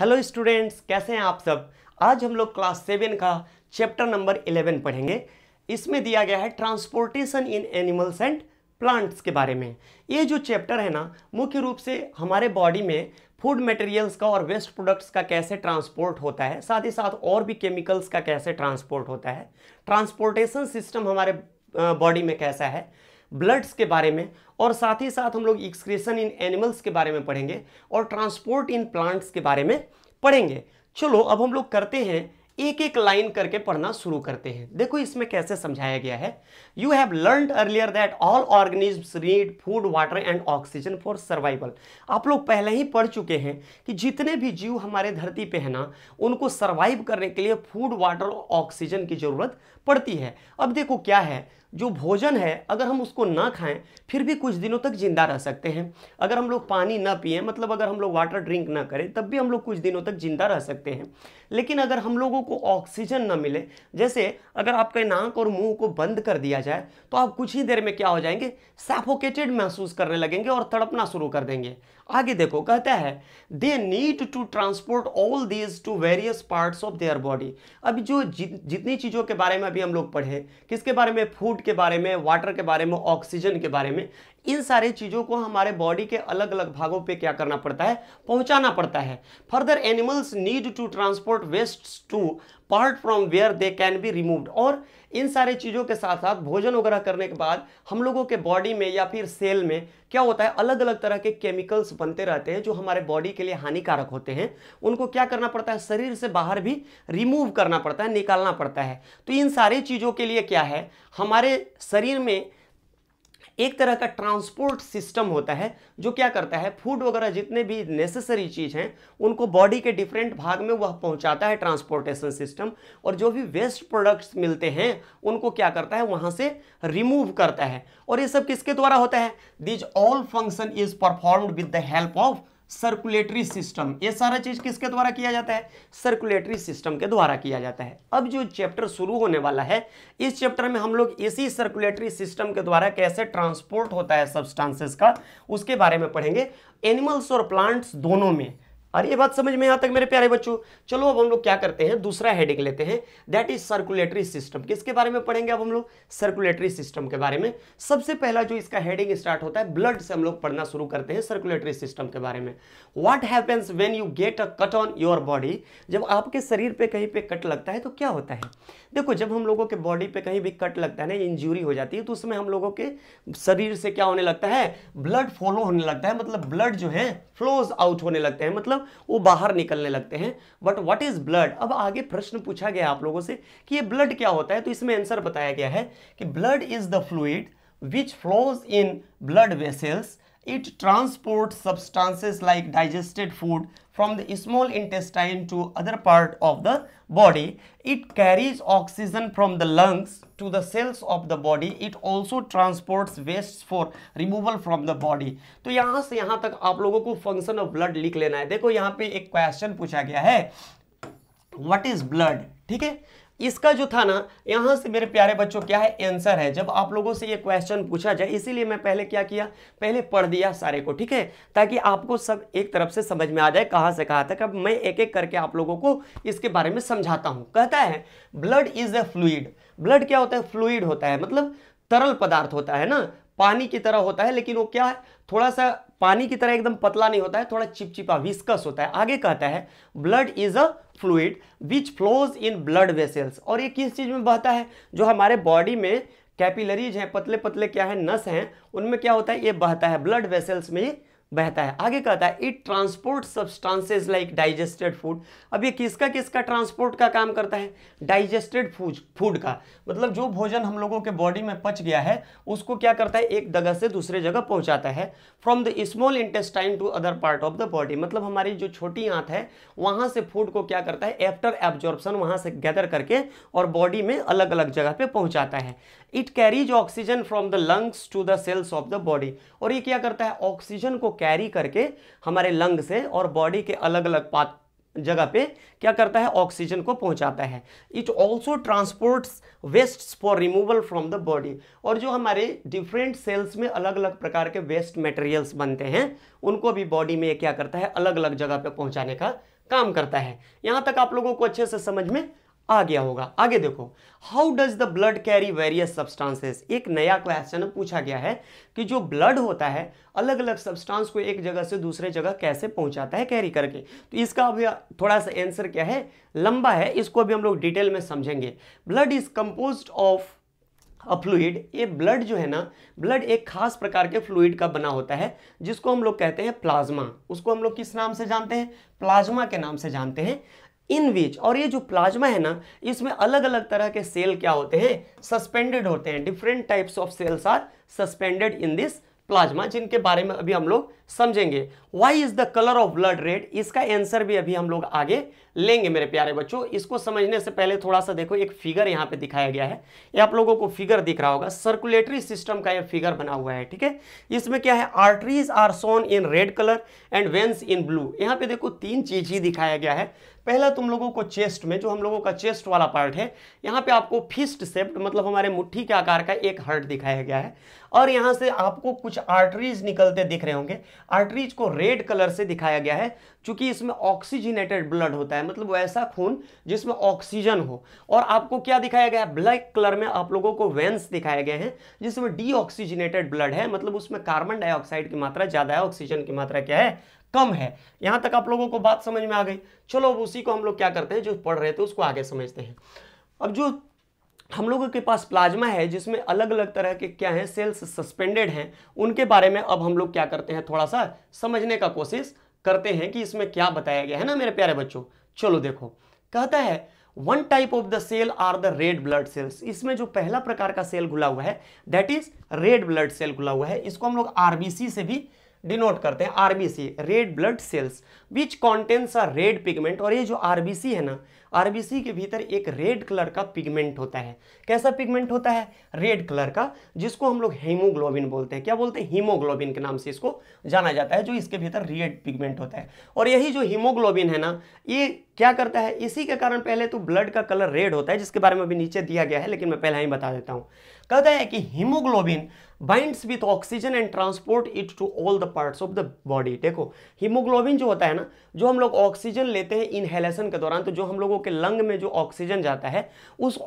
Hello students कैसे हैं आप सब आज हम लोग क्लास सेवन का चैप्टर नंबर इलेवन पढ़ेंगे इसमें दिया गया है transportation in animals and plants के बारे में ये जो चैप्टर है ना मुख्य रूप से हमारे बॉडी में फूड मटेरियल्स का और वेस्ट प्रोडक्ट्स का कैसे ट्रांसपोर्ट होता है साथ ही साथ और भी केमिकल्स का कैसे ट्रांसपोर्ट होता है ट्रांसपोर्टेशन सिस्टम हमारे बॉडी में कैसा है ब्लड्स के बारे में और साथ ही साथ हम लोग एक्सक्रेशन इन एनिमल्स के बारे में पढ़ेंगे और ट्रांसपोर्ट इन प्लांट्स के बारे में पढ़ेंगे चलो अब हम लोग करते हैं एक एक लाइन करके पढ़ना शुरू करते हैं देखो इसमें कैसे समझाया गया है you have learn earlier that all organism need food water and oxygen for survival आप लोग पहले ही पढ़ चुके हैं कि जितने भी जीव हमारे धरती पे है ना उनको सर्वाइव करने के लिए फूड वाटर और ऑक्सीजन की जरूरत पड़ती है अब देखो क्या है जो भोजन है अगर हम उसको ना खाएं फिर भी कुछ दिनों तक जिंदा रह सकते हैं अगर हम लोग पानी ना पिए मतलब अगर हम लोग वाटर ड्रिंक ना करें तब भी हम लोग कुछ दिनों तक जिंदा रह सकते हैं लेकिन अगर हम लोगों को ऑक्सीजन ना मिले जैसे अगर आपके नाक और मुंह को बंद कर दिया जाए तो आप कुछ ही देर में क्या हो जाएंगे सेफोकेटेड महसूस करने लगेंगे और तड़पना शुरू कर देंगे आगे देखो कहता है they need to transport all these to various parts of their body अभी जो जि, जितनी चीज़ों के बारे में अभी हम लोग पढ़े किसके बारे में फूड के बारे में वाटर के बारे में ऑक्सीजन के बारे में इन सारे चीज़ों को हमारे बॉडी के अलग अलग भागों पे क्या करना पड़ता है पहुंचाना पड़ता है further animals need to transport waste to part from where they can be removed और इन सारे चीज़ों के साथ साथ भोजन वगैरह करने के बाद हम लोगों के बॉडी में या फिर सेल में क्या होता है अलग अलग तरह के केमिकल्स बनते रहते हैं जो हमारे बॉडी के लिए हानिकारक होते हैं उनको क्या करना पड़ता है शरीर से बाहर भी रिमूव करना पड़ता है निकालना पड़ता है तो इन सारी चीज़ों के लिए क्या है हमारे शरीर में एक तरह का ट्रांसपोर्ट सिस्टम होता है जो क्या करता है फूड वगैरह जितने भी नेसेसरी चीज़ हैं उनको बॉडी के डिफरेंट भाग में वह पहुंचाता है ट्रांसपोर्टेशन सिस्टम और जो भी वेस्ट प्रोडक्ट्स मिलते हैं उनको क्या करता है वहाँ से रिमूव करता है और ये सब किसके द्वारा होता है these all function is performed with the help of circulatory system ये सारा चीज़ किसके द्वारा किया जाता है सर्कुलेटरी सिस्टम के द्वारा किया जाता है अब जो चैप्टर शुरू होने वाला है इस चैप्टर में हम लोग इसी सर्कुलेटरी सिस्टम के द्वारा कैसे ट्रांसपोर्ट होता है सब्सटेंसेस का उसके बारे में पढ़ेंगे एनिमल्स और प्लांट्स दोनों में और ये बात समझ में यहां तक मेरे प्यारे बच्चों चलो अब हम लोग क्या करते हैं दूसरा हेडिंग लेते हैं दैट इज सर्कुलेटरी सिस्टम किसके बारे में पढ़ेंगे अब हम लोग सर्कुलेटरी सिस्टम के बारे में सबसे पहला जो इसका हेडिंग स्टार्ट होता है ब्लड से हम लोग पढ़ना शुरू करते हैं सर्कुलेटरी सिस्टम के बारे में what happens when you get a cut on your body जब आपके शरीर पर कहीं पर कट लगता है तो क्या होता है देखो जब हम लोगों के बॉडी पर कहीं भी कट लगता है ना इंजुरी हो जाती है तो उसमें हम लोगों के शरीर से क्या होने लगता है ब्लड फॉलो होने लगता है मतलब ब्लड जो है फ्लोज आउट होने लगते हैं मतलब मतलब वो बाहर निकलने लगते हैं बट वट इज ब्लड अब आगे प्रश्न पूछा गया आप लोगों से कि ये ब्लड क्या होता है तो इसमें आंसर बताया गया है कि blood is the fluid which flows in blood vessels it transports substances like digested food from the small intestine to other part of the body. It carries oxygen from the lungs to the cells of the body. It also transports waste for removal from the body. तो यहाँ से यहाँ तक आप लोगों को function of blood लिख लेना है देखो यहाँ पे एक question पूछा गया है What is blood? ठीक है इसका जो था ना यहां से मेरे प्यारे बच्चों क्या है आंसर है जब आप लोगों से ये क्वेश्चन पूछा जाए इसीलिए मैं पहले क्या किया पहले पढ़ दिया सारे को ठीक है ताकि आपको सब एक तरफ से समझ में आ जाए कहां से कहा तक अब मैं एक एक करके आप लोगों को इसके बारे में समझाता हूं कहता है blood is a fluid blood क्या होता है फ्लूइड होता है मतलब तरल पदार्थ होता है ना पानी की तरह होता है लेकिन वो क्या है थोड़ा सा पानी की तरह एकदम पतला नहीं होता है थोड़ा चिपचिपा विस्कस होता है आगे कहता है blood is a fluid which flows in blood vessels और ये किस चीज़ में बहता है जो हमारे बॉडी में कैपिलरीज हैं पतले पतले क्या है नस हैं उनमें क्या होता है ये बहता है ब्लड वेसल्स में बहता है आगे कहता है it transport substances like digested food अब ये किसका किसका ट्रांसपोर्ट का काम करता है डाइजेस्टेड फूड फूड का मतलब जो भोजन हम लोगों के बॉडी में पच गया है उसको क्या करता है एक जगह से दूसरे जगह पहुंचाता है from the small intestine to other part of the body मतलब हमारी जो छोटी आंत है वहाँ से फूड को क्या करता है एफ्टर एब्जॉर्बन वहाँ से गैदर करके और बॉडी में अलग अलग जगह पर पहुँचाता है it carries oxygen from the lungs to the cells of the body और ये क्या करता है ऑक्सीजन को कैरी करके हमारे लंग से और बॉडी के अलग अलग पात जगह पे क्या करता है ऑक्सीजन को पहुंचाता है it also transports waste for removal from the body और जो हमारे डिफरेंट सेल्स में अलग अलग प्रकार के वेस्ट मटेरियल्स बनते हैं उनको भी बॉडी में क्या करता है अलग अलग जगह पे पहुंचाने का काम करता है यहाँ तक आप लोगों को अच्छे से समझ में आ गया होगा आगे देखो how does the blood carry various substances एक नया क्वेश्चन पूछा गया है कि जो ब्लड होता है अलग अलग सब्सटांस को एक जगह से दूसरे जगह कैसे पहुंचाता है कैरी करके तो इसका अभी थोड़ा सा आंसर क्या है लंबा है इसको भी हम लोग डिटेल में समझेंगे blood is compose of a fluid ये ब्लड जो है ना ब्लड एक खास प्रकार के फ्लूड का बना होता है जिसको हम लोग कहते हैं प्लाज्मा उसको हम लोग किस नाम से जानते हैं प्लाज्मा के नाम से जानते हैं इन विच और ये जो प्लाज्मा है ना इसमें अलग अलग तरह के सेल क्या होते हैं सस्पेंडेड होते हैं different types of cells are suspended in this plasma जिनके बारे में अभी हम लोग समझेंगे why is the colour of blood red इसका एंसर भी अभी हम लोग आगे लेंगे मेरे प्यारे बच्चों इसको समझने से पहले थोड़ा सा देखो एक फिगर यहाँ पे दिखाया गया है ये आप लोगों को फिगर दिख रहा होगा सर्कुलेटरी सिस्टम का ये फिगर बना हुआ है ठीक है इसमें क्या है arteries are shown in red colour and veins in blue यहाँ पे देखो तीन चीज ही दिखाया गया है पहला तुम लोगों को चेस्ट में जो हम लोगों का चेस्ट वाला पार्ट है यहाँ पे आपको फिस्ट सेप्ट मतलब हमारे मुट्ठी के आकार का एक हर्ट दिखाया गया है और यहाँ से आपको कुछ आर्टरीज निकलते दिख रहे होंगे आर्टरीज को रेड कलर से दिखाया गया है चूंकि इसमें ऑक्सीजनेटेड ब्लड होता है मतलब ऐसा खून जिसमें ऑक्सीजन हो और आपको क्या दिखाया गया है ब्लैक कलर में आप लोगों को वेंस दिखाए गए हैं जिसमें डीऑक्सीजनेटेड ब्लड है मतलब उसमें कार्बन डाइऑक्साइड की मात्रा ज़्यादा है ऑक्सीजन की मात्रा क्या है कम है यहां तक आप लोगों को बात समझ में आ गई चलो अब उसी को हम लोग क्या करते हैं जो पढ़ रहे थे उसको आगे समझते हैं अब जो हम लोगों के पास प्लाज्मा है जिसमें अलग अलग तरह के क्या हैं सेल्स सस्पेंडेड हैं उनके बारे में अब हम लोग क्या करते हैं थोड़ा सा समझने का कोशिश करते हैं कि इसमें क्या बताया गया है ना मेरे प्यारे बच्चों चलो देखो कहता है one type of the cell are the red blood cells इसमें जो पहला प्रकार का सेल घुला हुआ है that is red blood cell घुला हुआ है इसको हम लोग आरबीसी से भी डिनोट करते हैं RBC red blood cells which contents are red pigment और ये जो आरबीसी है ना आरबीसी के भीतर एक रेड कलर का पिगमेंट होता है कैसा पिगमेंट होता है रेड कलर का जिसको हम लोग हीमोग्लोबिन बोलते हैं क्या बोलते हैं हीमोग्लोबिन के नाम से इसको जाना जाता है जो इसके भीतर रेड पिगमेंट होता है और यही जो हीमोग्लोबिन है ना ये क्या करता है इसी के कारण पहले तो ब्लड का कलर रेड होता है जिसके बारे में अभी नीचे दिया गया है लेकिन मैं पहले ही बता देता हूँ कहता है कि haemoglobin binds with oxygen and transport it to all the parts of the body देखो हीमोग्लोबिन जो होता है ना जो हम लोग ऑक्सीजन लेते हैं इनहेलेशन के दौरान तो जो हम लोगों के लंग में जो ऑक्सीजन जाता है उस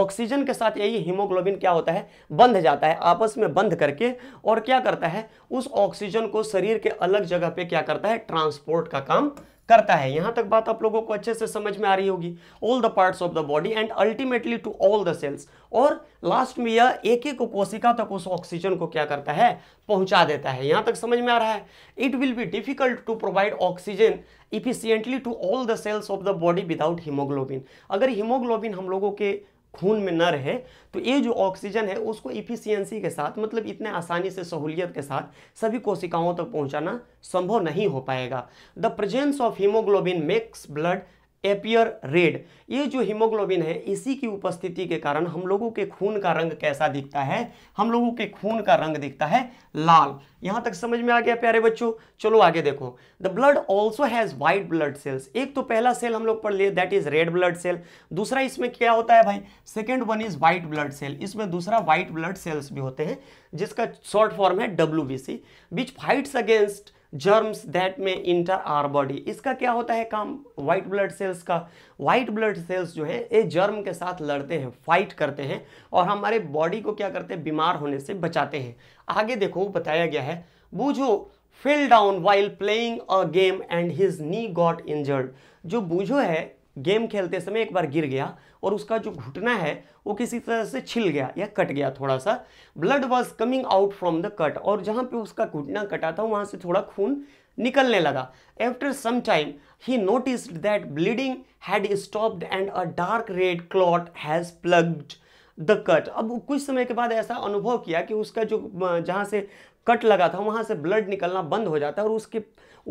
ऑक्सीजन के साथ यही हीमोग्लोबिन क्या होता है बंध जाता है आपस में बंध करके और क्या करता है उस ऑक्सीजन को शरीर के अलग जगह पे क्या करता है ट्रांसपोर्ट का काम करता है यहां तक बात आप लोगों को अच्छे से समझ में आ रही होगी all the parts of the body and ultimately to all the cells और लास्ट में यह एक एक कोशिका तक उस ऑक्सीजन को क्या करता है पहुंचा देता है यहां तक समझ में आ रहा है it will be difficult to provide oxygen efficiently to all the cells of the body without haemoglobin अगर हीमोग्लोबिन हम लोगों के खून में न रहे तो ये जो ऑक्सीजन है उसको इफिशियंसी के साथ मतलब इतने आसानी से सहूलियत के साथ सभी कोशिकाओं तक पहुंचाना संभव नहीं हो पाएगा the presence of haemoglobin makes blood appear red ये जो हीमोग्लोबिन है इसी की उपस्थिति के कारण हम लोगों के खून का रंग कैसा दिखता है हम लोगों के खून का रंग दिखता है लाल यहाँ तक समझ में आ गया प्यारे बच्चों चलो आगे देखो the blood also has white blood cells एक तो पहला सेल हम लोग पढ़ लिए that is red blood cell दूसरा इसमें क्या होता है भाई second one is white blood cell इसमें दूसरा व्हाइट ब्लड सेल्स भी होते हैं जिसका शॉर्ट फॉर्म है W B C which fights against germs that may enter our body इसका क्या होता है काम वाइट ब्लड सेल्स का व्हाइट ब्लड सेल्स जो है ये जर्म के साथ लड़ते हैं फाइट करते हैं और हमारे बॉडी को क्या करते हैं बीमार होने से बचाते हैं आगे देखो बताया गया है Boojho fell down while playing a game and his knee got injured जो बूझो है गेम खेलते समय एक बार गिर गया और उसका जो घुटना है वो किसी तरह से छिल गया या कट गया थोड़ा सा blood was coming out from the cut और जहाँ पे उसका घुटना कटा था वहाँ से थोड़ा खून निकलने लगा after some time he notice that bleeding had stopped and a dark red clot has plugged the cut अब कुछ समय के बाद ऐसा अनुभव किया कि उसका जो जहाँ से कट लगा था वहाँ से ब्लड निकलना बंद हो जाता है और उसके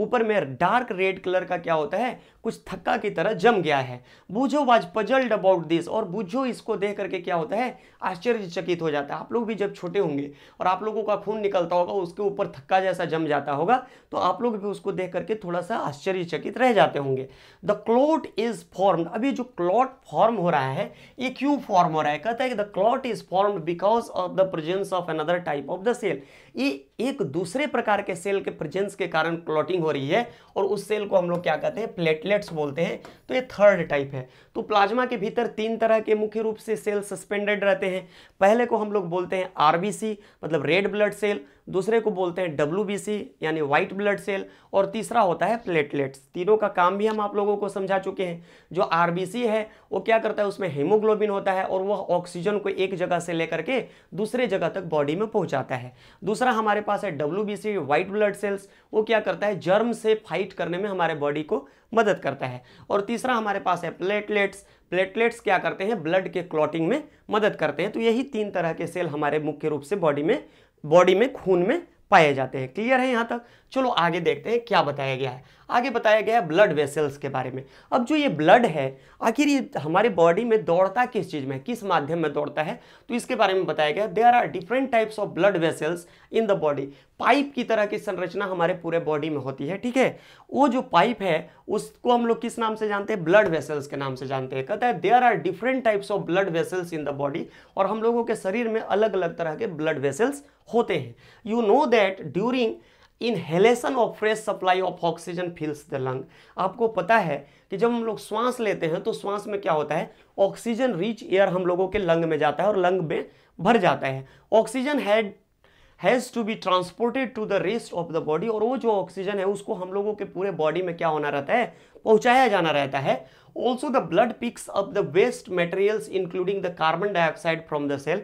ऊपर में डार्क रेड कलर का क्या होता है कुछ थक्का की तरह जम गया है बूझो वाज पजल्ड अबाउट दिस और बूझो इसको देख करके क्या होता है आश्चर्यचकित हो जाता है आप लोग भी जब छोटे होंगे और आप लोगों का खून निकलता होगा उसके ऊपर थक्का जैसा जम जाता होगा तो आप लोग भी उसको देख करके थोड़ा सा आश्चर्यचकित रह जाते होंगे द क्लॉट इज फॉर्म अभी जो क्लॉट फॉर्म हो रहा है ये क्यों फॉर्म हो रहा है कहता है कि the clot is form because of the presence of another type of the cell ये एक दूसरे प्रकार के सेल के प्रेजेंस के कारण क्लॉटिंग हो रही है और उस सेल को हम लोग क्या कहते हैं प्लेटलेट प्लेटलेट्स बोलते हैं तो ये थर्ड टाइप है तो प्लाज्मा के भीतर तीन तरह के मुख्य रूप से सेल सस्पेंडेड रहते हैं पहले को हम लोग बोलते हैं आरबीसी मतलब रेड ब्लड सेल दूसरे को बोलते हैं डब्ल्यू यानी व्हाइट ब्लड सेल और तीसरा होता है प्लेटलेट्स तीनों का काम भी हम आप लोगों को समझा चुके हैं जो आर है वो क्या करता है उसमें हेमोग्लोबिन होता है और वह ऑक्सीजन को एक जगह से लेकर के दूसरे जगह तक बॉडी में पहुंचाता है दूसरा हमारे पास है डब्ल्यू व्हाइट ब्लड सेल्स वो क्या करता है जर्म से फाइट करने में हमारे बॉडी को मदद करता है और तीसरा हमारे पास है प्लेटलेट्स प्लेटलेट्स क्या करते हैं ब्लड के क्लॉटिंग में मदद करते हैं तो यही तीन तरह के सेल हमारे मुख्य रूप से बॉडी में बॉडी में खून में पाए जाते हैं क्लियर है यहाँ तक चलो आगे देखते हैं क्या बताया गया है आगे बताया गया ब्लड वेसल्स के बारे में अब जो ये ब्लड है आखिर ये हमारे बॉडी में दौड़ता किस चीज़ में किस माध्यम में दौड़ता है तो इसके बारे में बताया गया there are different types of blood vessels in the body pipe की तरह की संरचना हमारे पूरे बॉडी में होती है ठीक है वो जो पाइप है उसको हम लोग किस नाम से जानते हैं ब्लड वेसल्स के नाम से जानते हैं कहता है there are different types of blood vessels in the body और हम लोगों के शरीर में अलग अलग तरह के ब्लड वेसल्स होते हैं you know that during inhalation of fresh supply of oxygen fills the lung आपको पता है कि जब हम लोग श्वास लेते हैं तो श्वास में क्या होता है ऑक्सीजन रिच एयर हम लोगों के लंग में जाता है और लंग में भर जाता है oxygen had has to be transported to the rest of the body और वो जो ऑक्सीजन है उसको हम लोगों के पूरे बॉडी में क्या होना रहता है पहुंचाया जाना रहता है also the blood picks up the waste materials including the carbon dioxide from the cell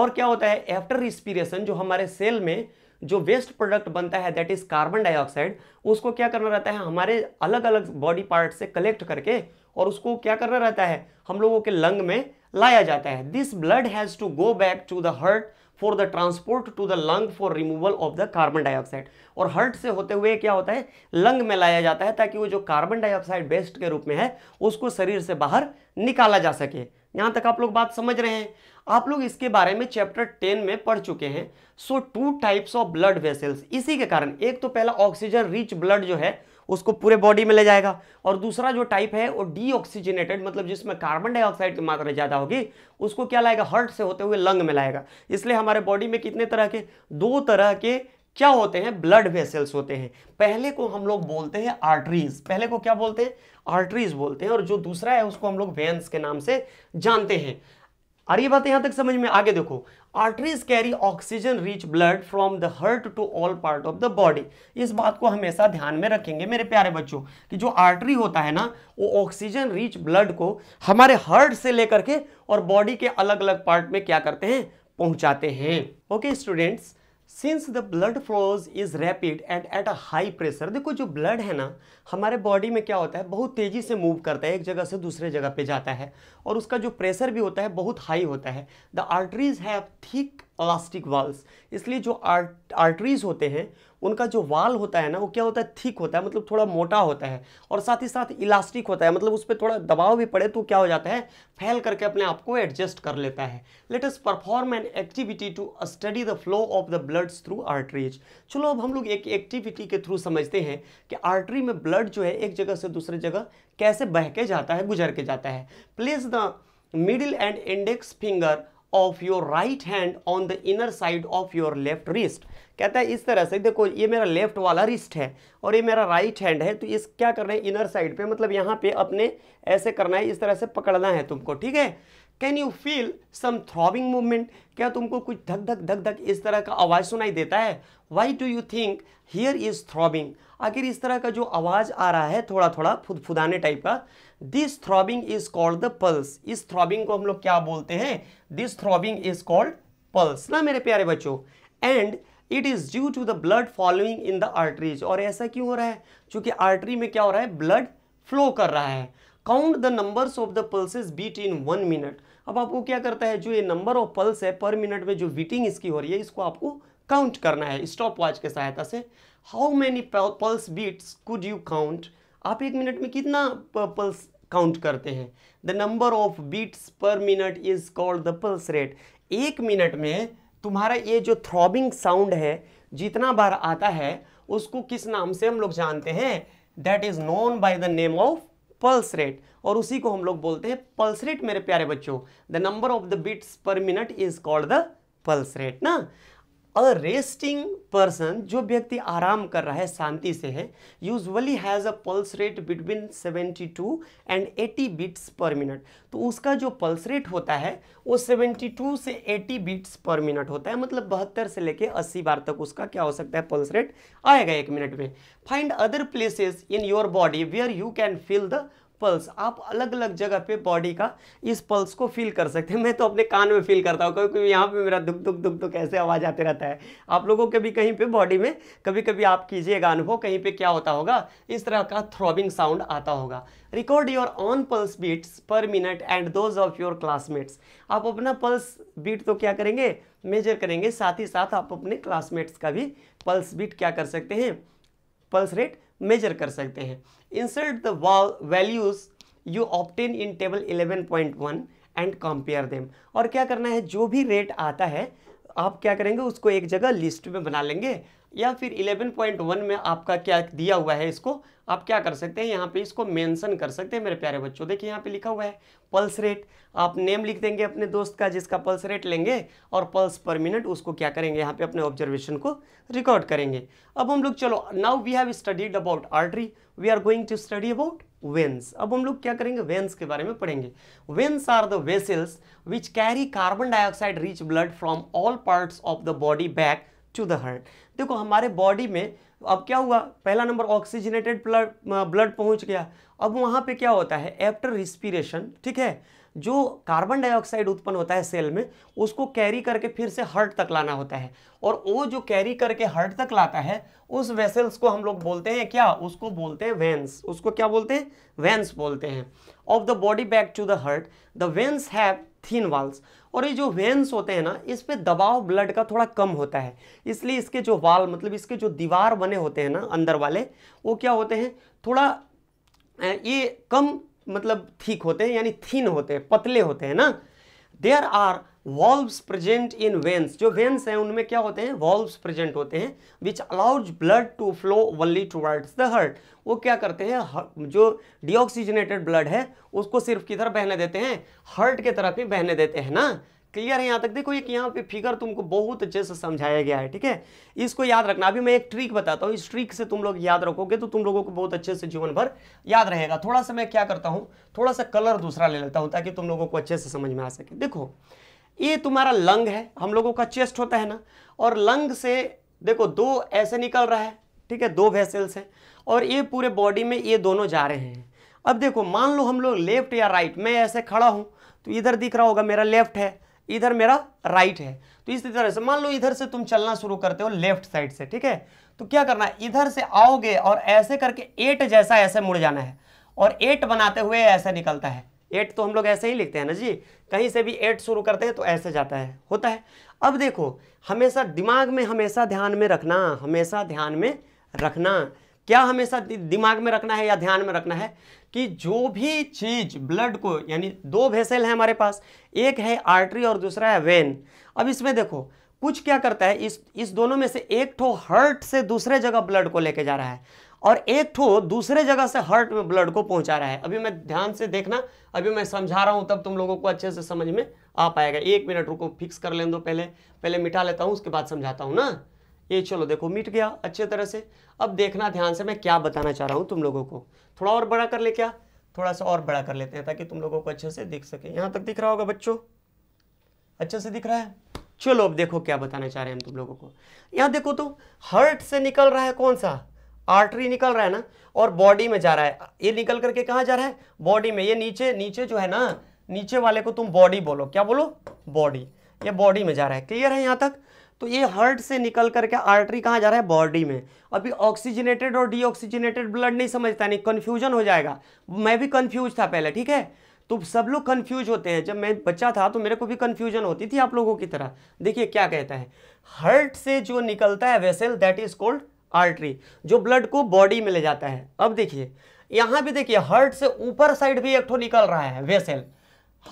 और क्या होता है आफ्टर रिस्पिरेशन जो हमारे सेल में जो वेस्ट प्रोडक्ट बनता है दैट इज कार्बन डाइऑक्साइड उसको क्या करना रहता है हमारे अलग अलग बॉडी पार्ट से कलेक्ट करके और उसको क्या करना रहता है हम लोगों के लंग में लाया जाता है this blood has to go back to the heart for the transport to the lung for removal of the carbon dioxide और हर्ट से होते हुए क्या होता है लंग में लाया जाता है ताकि वो जो कार्बन डाइऑक्साइड वेस्ट के रूप में है उसको शरीर से बाहर निकाला जा सके यहां तक आप लोग बात समझ रहे हैं आप लोग इसके बारे में चैप्टर टेन में पढ़ चुके हैं so two types of blood vessels इसी के कारण एक तो पहला ऑक्सीजन रिच ब्लड जो है उसको पूरे बॉडी में ले जाएगा और दूसरा जो टाइप है वो डीऑक्सीजनेटेड मतलब जिसमें कार्बन डाइऑक्साइड की मात्रा ज़्यादा होगी उसको क्या लाएगा हर्ट से होते हुए लंग में लाएगा इसलिए हमारे बॉडी में कितने तरह के दो तरह के क्या होते हैं ब्लड वेसल्स होते हैं पहले को हम लोग बोलते हैं आर्टरीज पहले को क्या बोलते हैं आर्टरीज बोलते हैं और जो दूसरा है उसको हम लोग वेंस के नाम से जानते हैं आ रही यहां तक समझ में आगे देखो arteries carry oxygen rich blood from the heart to all part of the body इस बात को हमेशा ध्यान में रखेंगे मेरे प्यारे बच्चों कि जो आर्टरी होता है ना वो ऑक्सीजन रीच ब्लड को हमारे हर्ट से लेकर के और बॉडी के अलग अलग पार्ट में क्या करते हैं पहुंचाते हैं okay students since the blood flows is rapid and at a high pressure देखो जो ब्लड है ना हमारे बॉडी में क्या होता है बहुत तेज़ी से मूव करता है एक जगह से दूसरे जगह पे जाता है और उसका जो प्रेशर भी होता है बहुत हाई होता है the arteries have thick elastic walls इसलिए जो आर्टरीज होते हैं उनका जो वाल होता है ना वो क्या होता है थिक होता है मतलब थोड़ा मोटा होता है और साथ ही साथ इलास्टिक होता है मतलब उस पर थोड़ा दबाव भी पड़े तो क्या हो जाता है फैल करके अपने आप को एडजस्ट कर लेता है let us perform an activity to study the flow of the blood through arteries चलो अब हम लोग एक एक्टिविटी के थ्रू समझते हैं कि आर्टरी में ब्लड जो है एक जगह से दूसरे जगह कैसे बह के जाता है गुजर के जाता है place the middle and index finger of your right hand on the inner side of your left wrist कहता है इस तरह से देखो ये मेरा लेफ्ट वाला रिस्ट है और ये मेरा राइट हैंड है तो इस क्या करना है इनर साइड पे मतलब यहाँ पे अपने ऐसे करना है इस तरह से पकड़ना है तुमको ठीक है can you feel some throbbing movement क्या तुमको कुछ धक धक धक धक इस तरह का आवाज़ सुनाई देता है why do you think here is throbbing आखिर इस तरह का जो आवाज़ आ रहा है थोड़ा थोड़ा फुदफुदाने टाइप का this throbbing is called the pulse इस थ्रॉबिंग को हम लोग क्या बोलते हैं this throbbing is called pulse ना मेरे प्यारे बच्चों and it is due to the blood following in the arteries और ऐसा क्यों हो रहा है क्योंकि आर्टरी में क्या हो रहा है ब्लड फ्लो कर रहा है count the numbers of the pulse beat in one minute अब आपको क्या करता है जो ये नंबर ऑफ पल्स है पर मिनट में जो बीटिंग इसकी हो रही है इसको आपको काउंट करना है स्टॉप वॉच के सहायता से how many pulse beats could you count आप एक मिनट में कितना पल्स काउंट करते हैं the number of beats per minute is called the pulse rate एक मिनट में तुम्हारा ये जो थ्रॉबिंग साउंड है जितना बार आता है उसको किस नाम से हम लोग जानते हैं that is known by the name of pulse rate और उसी को हम लोग बोलते हैं पल्स रेट मेरे प्यारे बच्चों the number of the beats per minute is called the pulse rate ना अ रेस्टिंग पर्सन जो व्यक्ति आराम कर रहा है शांति से है usually has a pulse rate between 72 and 80 beats per minute तो उसका जो पल्स रेट होता है वो 72 से 80 बीट्स पर मिनट होता है मतलब बहत्तर से लेके 80 बार तक उसका क्या हो सकता है पल्स रेट आएगा एक मिनट में find other places in your body where you can feel the pulse आप अलग अलग जगह पे बॉडी का इस पल्स को फील कर सकते हैं मैं तो अपने कान में फील करता हूँ क्योंकि यहाँ पे मेरा दुख दुख दुख दुख ऐसे आवाज़ आते रहता है आप लोगों के भी कहीं पे बॉडी में कभी कभी आप कीजिएगा अनुभव कहीं पे क्या होता होगा इस तरह का थ्रॉबिंग साउंड आता होगा record your own pulse beats per minute and those of your classmates आप अपना पल्स बीट तो क्या करेंगे मेजर करेंगे साथ ही साथ आप अपने क्लासमेट्स का भी पल्स बीट क्या कर सकते हैं पल्स रेट मेजर कर सकते हैं insert the values you obtain in table 11.1 and compare them और क्या करना है जो भी रेट आता है आप क्या करेंगे उसको एक जगह लिस्ट में बना लेंगे या फिर 11.1 में आपका क्या दिया हुआ है इसको आप क्या कर सकते हैं यहाँ पे इसको मेंशन कर सकते हैं मेरे प्यारे बच्चों देखिए यहाँ पे लिखा हुआ है पल्स रेट आप नेम लिख देंगे अपने दोस्त का जिसका पल्स रेट लेंगे और पल्स पर मिनट उसको क्या करेंगे यहाँ पे अपने ऑब्जर्वेशन को रिकॉर्ड करेंगे अब हम लोग चलो now we have studied about artery we are going to study about veins अब हम लोग क्या करेंगे वेन्स के बारे में पढ़ेंगे veins are the vessels which carry carbon dioxide rich blood from all part of the body back to the heart देखो हमारे बॉडी में अब क्या हुआ पहला नंबर ऑक्सीजनेटेड ब्लड ब्लड पहुंच गया अब वहां पे क्या होता है एफ्टर रिस्पिरेशन ठीक है जो कार्बन डाइऑक्साइड उत्पन्न होता है सेल में उसको कैरी करके फिर से हर्ट तक लाना होता है और वो जो कैरी करके हर्ट तक लाता है उस वेसल्स को हम लोग बोलते हैं क्या उसको बोलते हैं वेंस उसको क्या बोलते हैं वेंस बोलते हैं of the body back to the heart the veins have thin walls और ये जो वेन्स होते हैं ना इस पर दबाव ब्लड का थोड़ा कम होता है इसलिए इसके जो वाल मतलब इसके जो दीवार बने होते हैं ना अंदर वाले वो क्या होते हैं थोड़ा ये कम मतलब ठीक होते हैं यानी थीन होते हैं पतले होते हैं ना there are valves present in veins जो वेन्स हैं उनमें क्या होते हैं वॉल्व्स प्रेजेंट होते हैं which allows blood to flow only towards the heart वो क्या करते हैं जो डिऑक्सीजनेटेड ब्लड है उसको सिर्फ किधर बहने देते हैं हर्ट के तरफ ही बहने देते हैं ना क्लियर है यहाँ तक देखो एक यहाँ पे फिगर तुमको बहुत अच्छे से समझाया गया है ठीक है इसको याद रखना अभी मैं एक ट्रिक बताता हूँ इस ट्रिक से तुम लोग याद रखोगे तो तुम लोगों को बहुत अच्छे से जीवन भर याद रहेगा थोड़ा सा मैं क्या करता हूँ थोड़ा सा कलर दूसरा ले लेता हूँ ताकि तुम लोगों को अच्छे से समझ में आ सके देखो ये तुम्हारा लंग है हम लोगों का चेस्ट होता है ना और लंग से देखो दो ऐसे निकल रहा है ठीक है दो वेसल्स हैं और ये पूरे बॉडी में ये दोनों जा रहे हैं अब देखो मान लो हम लोग लेफ्ट या राइट मैं ऐसे खड़ा हूँ तो इधर दिख रहा होगा मेरा लेफ्ट है इधर मेरा राइट है तो इसी तरह से मान लो इधर से तुम चलना शुरू करते हो लेफ्ट साइड से ठीक है तो क्या करना है इधर से आओगे और ऐसे करके एट जैसा ऐसे मुड़ जाना है और एट बनाते हुए ऐसा निकलता है एट तो हम लोग ऐसे ही लिखते हैं ना जी कहीं से भी एट शुरू करते हैं तो ऐसे जाता है होता है अब देखो हमेशा दिमाग में हमेशा ध्यान में रखना हमेशा ध्यान में रखना क्या हमेशा दिमाग में रखना है या ध्यान में रखना है कि जो भी चीज़ ब्लड को यानी दो वेसल है हमारे पास एक है आर्टरी और दूसरा है वेन अब इसमें देखो कुछ क्या करता है इस इस दोनों में से एक ठो हर्ट से दूसरे जगह ब्लड को लेके जा रहा है और एक ठो दूसरे जगह से हर्ट में ब्लड को पहुंचा रहा है अभी मैं ध्यान से देखना अभी मैं समझा रहा हूं तब तुम लोगों को अच्छे से समझ में आ पाएगा एक मिनट रुको फिक्स कर ले दो पहले पहले मिटा लेता हूँ उसके बाद समझाता हूँ ना ये चलो देखो मिट गया अच्छे तरह से अब देखना ध्यान से मैं क्या बताना चाह रहा हूँ तुम लोगों को थोड़ा और बड़ा कर ले क्या थोड़ा सा और बड़ा कर लेते हैं ताकि तुम लोगों को अच्छे से दिख सके यहाँ तक दिख रहा होगा बच्चों अच्छे से दिख रहा है चलो अब देखो क्या बताना चाह रहे हैं हम तुम लोगों को यहाँ देखो तो हर्ट से निकल रहा है कौन सा आर्टरी निकल रहा है ना और बॉडी में जा रहा है ये निकल करके कहाँ जा रहा है बॉडी में ये नीचे नीचे जो है ना नीचे वाले को तुम बॉडी बोलो क्या बोलो बॉडी ये बॉडी में जा रहा है क्लियर है यहाँ तक तो ये हर्ट से निकल करके आर्टरी कहाँ जा रहा है बॉडी में अभी ऑक्सीजनेटेड और डीऑक्सीजनेटेड ब्लड नहीं समझता नहीं कन्फ्यूजन हो जाएगा मैं भी कन्फ्यूज था पहले ठीक है तो सब लोग कन्फ्यूज होते हैं जब मैं बच्चा था तो मेरे को भी कन्फ्यूजन होती थी आप लोगों की तरह देखिए क्या कहता है हर्ट से जो निकलता है vessel that is called artery जो ब्लड को बॉडी में ले जाता है अब देखिए यहाँ भी देखिए हर्ट से ऊपर साइड भी एक निकल रहा है वेसल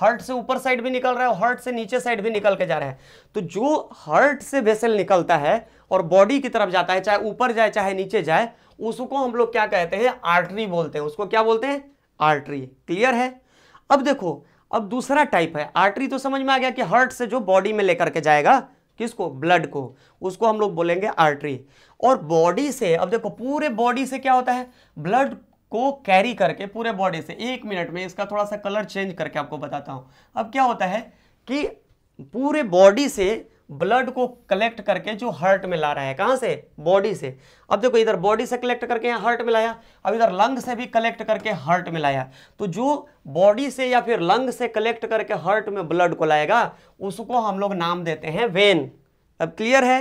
हर्ट से ऊपर साइड भी निकल रहा है और हर्ट से नीचे साइड भी निकल के जा रहा है तो जो हर्ट से वेसल निकलता है और बॉडी की तरफ जाता है चाहे ऊपर जाए चाहे नीचे जाए उसको हम लोग क्या कहते हैं आर्टरी बोलते हैं उसको क्या बोलते हैं आर्टरी क्लियर है अब देखो अब दूसरा टाइप है आर्टरी तो समझ में आ गया कि हर्ट से जो बॉडी में लेकर के जाएगा किसको ब्लड को उसको हम लोग बोलेंगे आर्टरी और बॉडी से अब देखो पूरे बॉडी से क्या होता है ब्लड को कैरी करके पूरे बॉडी से एक मिनट में इसका थोड़ा सा कलर चेंज करके आपको बताता हूं अब क्या होता है कि पूरे बॉडी से ब्लड को कलेक्ट करके जो हार्ट में ला रहा है कहां से बॉडी से अब देखो इधर बॉडी से कलेक्ट करके यहां हार्ट में लाया अब इधर लंग से भी कलेक्ट करके हार्ट में लाया तो जो बॉडी से या फिर लंग से कलेक्ट करके हार्ट में ब्लड को लाएगा उसको हम लोग नाम देते हैं वेन अब क्लियर है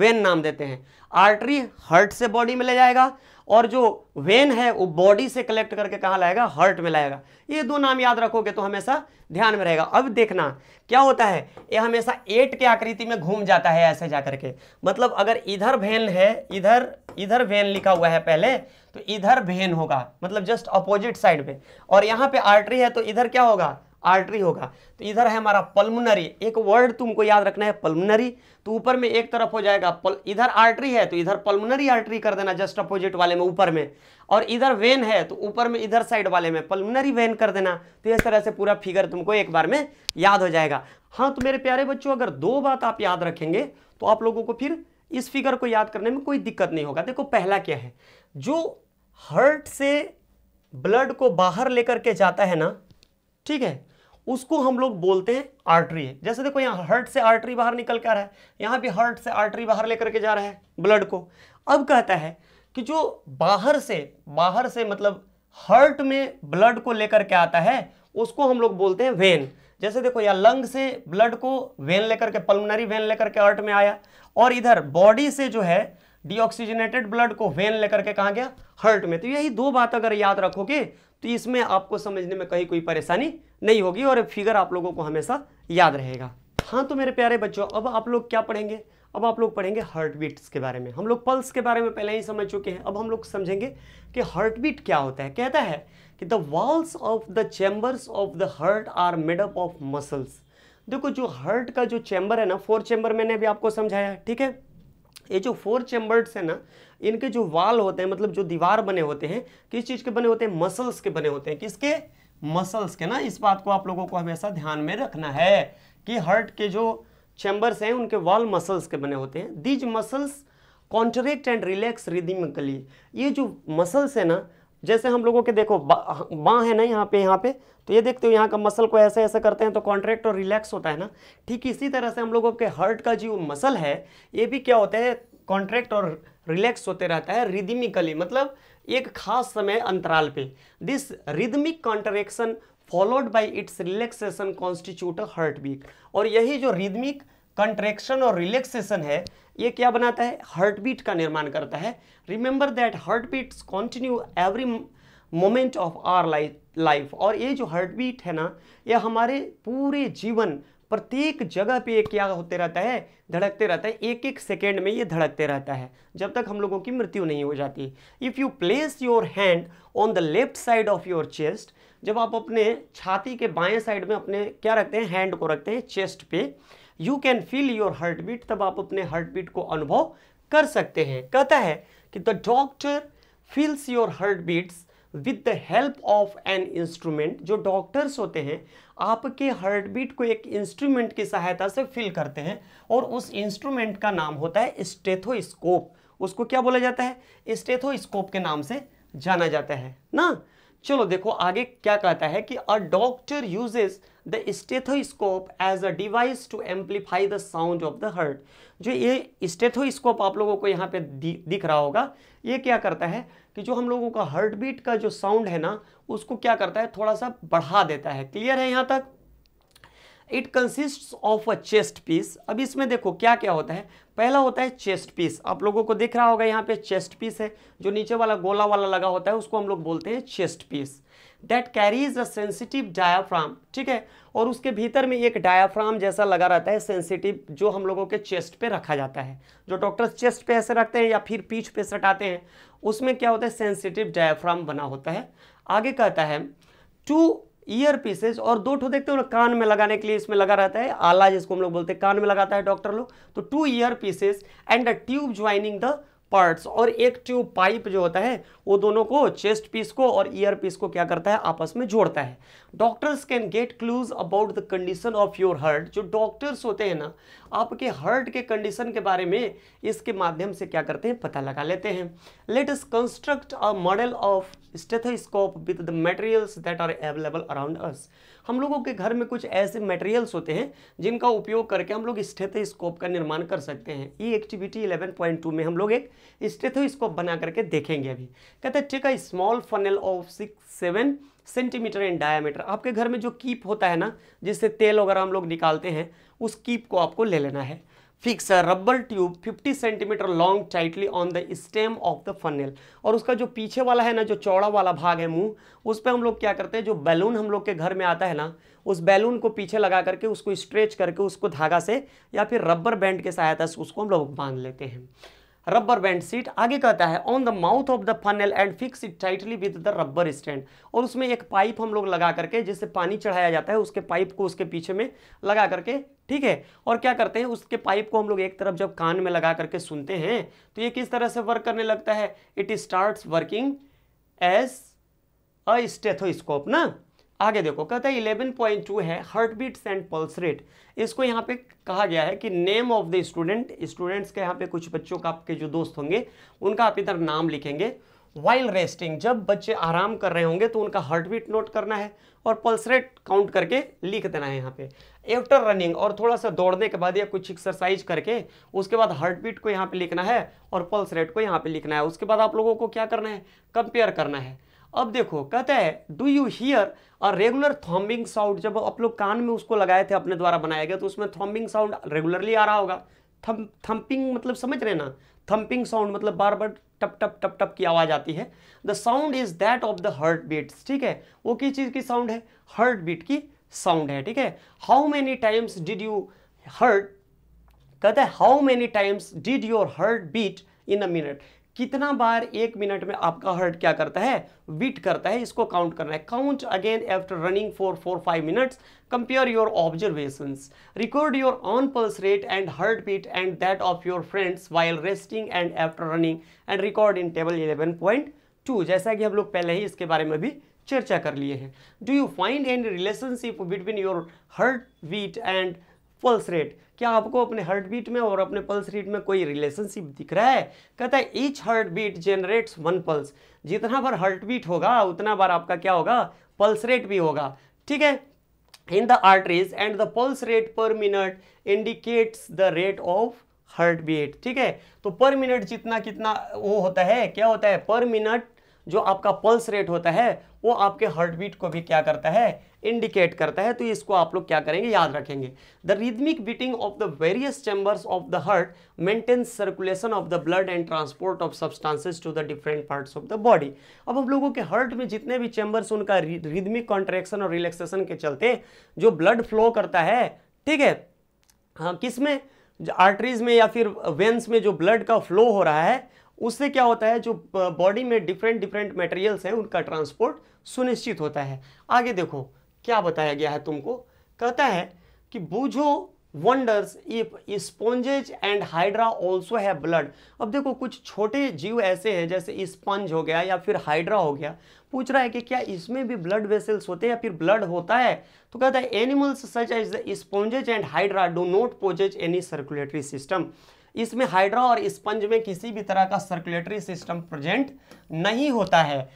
वेन नाम देते हैं आर्टरी हार्ट से बॉडी में ले जाएगा और जो वेन है वो बॉडी से कलेक्ट करके कहाँ लाएगा हर्ट में लाएगा ये दो नाम याद रखोगे तो हमेशा ध्यान में रहेगा अब देखना क्या होता है ये हमेशा एट के आकृति में घूम जाता है ऐसे जा करके मतलब अगर इधर वेन है इधर इधर वेन लिखा हुआ है पहले तो इधर वेन होगा मतलब जस्ट अपोजिट साइड पे और यहाँ पे आर्टरी है तो इधर क्या होगा आर्टरी होगा तो इधर है हमारा पल्मोनरी एक वर्ड तुमको याद रखना है पल्मोनरी तो ऊपर में एक तरफ हो जाएगा पल इधर आर्टरी है तो इधर पल्मोनरी आर्टरी कर देना जस्ट अपोजिट वाले में ऊपर में और इधर वेन है तो ऊपर में इधर साइड वाले में पल्मोनरी वेन कर देना तो इस तरह से पूरा फिगर तुमको एक बार में याद हो जाएगा हाँ तो मेरे प्यारे बच्चों अगर दो बात आप याद रखेंगे तो आप लोगों को फिर इस फिगर को याद करने में कोई दिक्कत नहीं होगा देखो पहला क्या है जो हर्ट से ब्लड को बाहर लेकर के जाता है ना ठीक है उसको हम लोग बोलते हैं आर्टरी जैसे देखो यहाँ हर्ट से आर्टरी बाहर निकल कर है यहाँ भी हर्ट से आर्टरी बाहर लेकर के जा रहा है ब्लड को अब कहता है कि जो बाहर से बाहर से मतलब हर्ट में ब्लड को लेकर के आता है उसको हम लोग बोलते हैं वेन जैसे देखो या लंग से ब्लड को वेन लेकर के पल्मोनरी वेन लेकर के हर्ट में आया और इधर बॉडी से जो है डीऑक्सीजनेटेड ब्लड को वेन लेकर के कहा गया हर्ट में तो यही दो बात अगर याद रखोगे तो इसमें आपको समझने में कहीं कोई परेशानी नहीं होगी और फिगर आप लोगों को हमेशा याद रहेगा हाँ तो मेरे प्यारे बच्चों अब आप लोग क्या पढ़ेंगे अब आप लोग पढ़ेंगे हार्ट बीट्स के बारे में हम लोग पल्स के बारे में पहले ही समझ चुके हैं अब हम लोग समझेंगे कि हार्ट बीट क्या होता है कहता है कि the walls of the chambers of the heart are made up of muscles देखो जो हर्ट का जो चैम्बर है ना फोर चैम्बर मैंने अभी आपको समझाया ठीक है ये जो फोर चैम्बर्स है ना इनके जो वाल होते हैं मतलब जो दीवार बने होते हैं किस चीज़ के बने होते हैं मसल्स के बने होते हैं किसके मसल्स के ना इस बात को आप लोगों को हमेशा ध्यान में रखना है कि हर्ट के जो चैम्बर्स हैं उनके वॉल मसल्स के बने होते हैं these muscles contract and relax rhythmically ये जो मसल्स है ना जैसे हम लोगों के देखो बाँ है ना यहाँ पे यहाँ पे तो ये देखते हो यहाँ का मसल को ऐसे ऐसे करते हैं तो कॉन्ट्रैक्ट और रिलैक्स होता है ना ठीक इसी तरह से हम लोगों के हर्ट का जो मसल है ये भी क्या होता है कॉन्ट्रैक्ट और रिलैक्स होते रहता है रिदमिकली मतलब एक खास समय अंतराल पे this rhythmic contraction followed by its relaxation constitute a heart beat और यही जो रिदमिक कंट्रेक्शन और रिलैक्सेशन है ये क्या बनाता है हार्ट बीट का निर्माण करता है remember that heart beats continue every moment of our life life और ये जो हार्ट बीट है ना ये हमारे पूरे जीवन प्रत्येक जगह पे क्या होते रहता है धड़कते रहता है एक एक सेकेंड में ये धड़कते रहता है जब तक हम लोगों की मृत्यु नहीं हो जाती if you place your hand on the left side of your chest जब आप अपने छाती के बाएं साइड में अपने क्या रखते हैं हैंड को रखते हैं चेस्ट पे you can feel your heart beat तब आप अपने हार्ट बीट को अनुभव कर सकते हैं कहता है कि the doctor feels your heart beats with the help of an instrument जो डॉक्टर्स होते हैं आपके हार्ट बीट को एक इंस्ट्रूमेंट की सहायता से फील करते हैं और उस इंस्ट्रूमेंट का नाम होता है स्टेथोस्कोप उसको क्या बोला जाता है स्टेथोस्कोप के नाम से जाना जाता है ना चलो देखो आगे क्या कहता है कि a doctor uses the stethoscope as a device to amplify the sound of the heart जो ये स्टेथोस्कोप आप लोगों को यहाँ पे दिख रहा होगा ये क्या करता है कि जो हम लोगों का हर्ट बीट का जो साउंड है ना उसको क्या करता है थोड़ा सा बढ़ा देता है क्लियर है यहाँ तक it consist of a chest piece अब इसमें देखो क्या क्या होता है पहला होता है चेस्ट पीस आप लोगों को दिख रहा होगा यहाँ पे चेस्ट पीस है जो नीचे वाला गोला वाला लगा होता है उसको हम लोग बोलते हैं chest piece that carries a sensitive diaphragm ठीक है और उसके भीतर में एक डायाफ्राम जैसा लगा रहता है सेंसिटिव जो हम लोगों के चेस्ट पे रखा जाता है जो डॉक्टर चेस्ट पे ऐसे रखते हैं या फिर पीठ पे सटाते हैं उसमें क्या होता है सेंसिटिव डायाफ्राम बना होता है आगे कहता है टू ईयर पीसेज और दो ठो देखते हो ना कान में लगाने के लिए इसमें लगा रहता है आला जिसको हम लोग बोलते हैं कान में लगाता है डॉक्टर लोग तो two ear pieces and a tube joining the parts और एक ट्यूब पाइप जो होता है वो दोनों को चेस्ट पीस को और ईयर पीस को क्या करता है आपस में जोड़ता है doctors can get clues about the condition of your heart जो डॉक्टर्स होते हैं ना आपके हर्ट के कंडीशन के बारे में इसके माध्यम से क्या करते हैं पता लगा लेते हैं let construct a model of stethoscope with the materials that are available around us हम लोगों के घर में कुछ ऐसे मटेरियल्स होते हैं जिनका उपयोग करके हम लोग स्टेथोस्कोप का निर्माण कर सकते हैं ये एक्टिविटी 11.2 में हम लोग एक स्टेथोस्कोप बना करके देखेंगे अभी कहते हैं take a small funnel of six seven centimetre in diameter आपके घर में जो कीप होता है ना जिससे तेल वगैरह हम लोग निकालते हैं उस कीप को आपको ले लेना है fix rubber tube 50 centimetre long tightly on the stem of the funnel और उसका जो पीछे वाला है ना जो चौड़ा वाला भाग है मुंह उस पर हम लोग क्या करते हैं जो बैलून हम लोग के घर में आता है ना उस बैलून को पीछे लगा करके उसको स्ट्रेच करके उसको धागा से या फिर रबर बैंड के सहायता से उसको हम लोग बांध लेते हैं रबर बैंड सीट आगे कहता है on the mouth of the funnel and fix it tightly with the rubber stand और उसमें एक पाइप हम लोग लगा करके जिससे पानी चढ़ाया जाता है उसके पाइप को उसके पीछे में लगा करके ठीक है और क्या करते हैं उसके पाइप को हम लोग एक तरफ जब कान में लगा करके सुनते हैं तो ये किस तरह से वर्क करने लगता है it start working as a stethoscope ना आगे देखो कहता है इलेवन पॉइंट टू है heart beats and pulse rate इसको यहाँ पे कहा गया है कि name of the student students के यहाँ पे कुछ बच्चों का आपके जो दोस्त होंगे उनका आप इधर नाम लिखेंगे वाइल रेस्टिंग जब बच्चे आराम कर रहे होंगे तो उनका हार्ट बीट नोट करना है और पल्स रेट काउंट करके लिख देना है यहाँ पे एफ्टर रनिंग और थोड़ा सा दौड़ने के बाद या कुछ एक्सरसाइज करके उसके बाद हार्ट बीट को यहाँ पे लिखना है और पल्स रेट को यहाँ पे लिखना है उसके बाद आप लोगों को क्या करना है कंपेयर करना है अब देखो कहते है do you hear a regular throbbing sound जब आप लोग कान में उसको लगाए थे अपने द्वारा बनाया गया तो उसमें थॉम्बिंग साउंड रेगुलरली आ रहा होगा थम थम्पिंग मतलब समझ रहे ना थम्पिंग साउंड मतलब बार बार टप टप टप टप की आवाज़ आती है the sound is that of the heart beats ठीक है वो किस चीज़ की साउंड है हर्ट बीट की साउंड है ठीक है how many times did you heart कहते है how many times did your heart beat in a minute कितना बार एक मिनट में आपका हर्ट क्या करता है बीट करता है इसको काउंट करना है count again after running for four five minutes compare your observation record your own pulse rate and heart beat and that of your friends while resting and after running and record in table eleven point two जैसा कि हम लोग पहले ही इसके बारे में भी चर्चा कर लिए हैं do you find any relationship between your heart beat and pulse rate क्या आपको अपने हार्ट बीट में और अपने पल्स रीट में कोई रिलेशनशिप दिख रहा है कहता है each heart beat generates one pulse जितना बार हार्ट बीट होगा उतना बार आपका क्या होगा पल्स रेट भी होगा ठीक है in the arteries and the pulse rate per minute indicates the rate of heart beat ठीक है तो पर मिनट जितना कितना वो होता है क्या होता है पर मिनट जो आपका पल्स रेट होता है वो आपके हार्ट बीट को भी क्या करता है इंडिकेट करता है तो इसको आप लोग क्या करेंगे याद रखेंगे the rhythmic beating of the various chambers of the heart maintains circulation of the blood and transport of substances to the different parts of the body अब हम लोगों के हार्ट में जितने भी चैम्बर्स उनका रिदमिक कॉन्ट्रेक्शन और रिलैक्सेशन के चलते जो ब्लड फ्लो करता है ठीक है हाँ किसमें में आर्टरीज में या फिर वेंस में जो ब्लड का फ्लो हो रहा है उससे क्या होता है जो बॉडी में डिफरेंट डिफरेंट मटेरियल्स हैं उनका ट्रांसपोर्ट सुनिश्चित होता है आगे देखो क्या बताया गया है तुमको कहता है कि Boojho wonders if sponges and hydra also है ब्लड अब देखो कुछ छोटे जीव ऐसे हैं जैसे स्पंज हो गया या फिर हाइड्रा हो गया पूछ रहा है कि क्या इसमें भी ब्लड वेसल्स होते हैं या फिर ब्लड होता है तो कहता है animals such as the sponges and hydra do not possess any circulatory system इसमें हाइड्रा और स्पंज में किसी भी तरह का सर्कुलेटरी सिस्टम प्रेजेंट नहीं होता है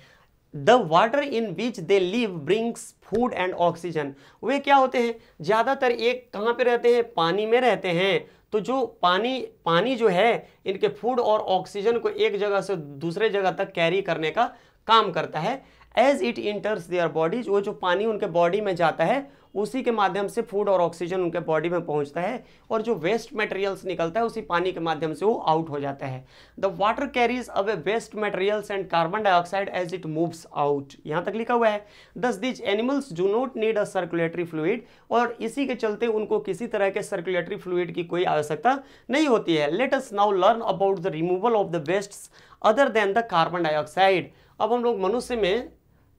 the water in which they live brings food and oxygen वे क्या होते हैं ज़्यादातर एक कहाँ पे रहते हैं पानी में रहते हैं तो जो पानी पानी जो है इनके फूड और ऑक्सीजन को एक जगह से दूसरे जगह तक कैरी करने का काम करता है as it enters their bodies वो जो पानी उनके बॉडी में जाता है उसी के माध्यम से फूड और ऑक्सीजन उनके बॉडी में पहुंचता है और जो वेस्ट मटेरियल्स निकलता है उसी पानी के माध्यम से वो आउट हो जाता है the water carries away waste materials and carbon dioxide as it moves out यहाँ तक लिखा हुआ है thus these animals do not need a circulatory fluid और इसी के चलते उनको किसी तरह के सर्कुलेटरी फ्लूड की कोई आवश्यकता नहीं होती है let now learn about the removal of the waste other than the carbon dioxide अब हम लोग मनुष्य में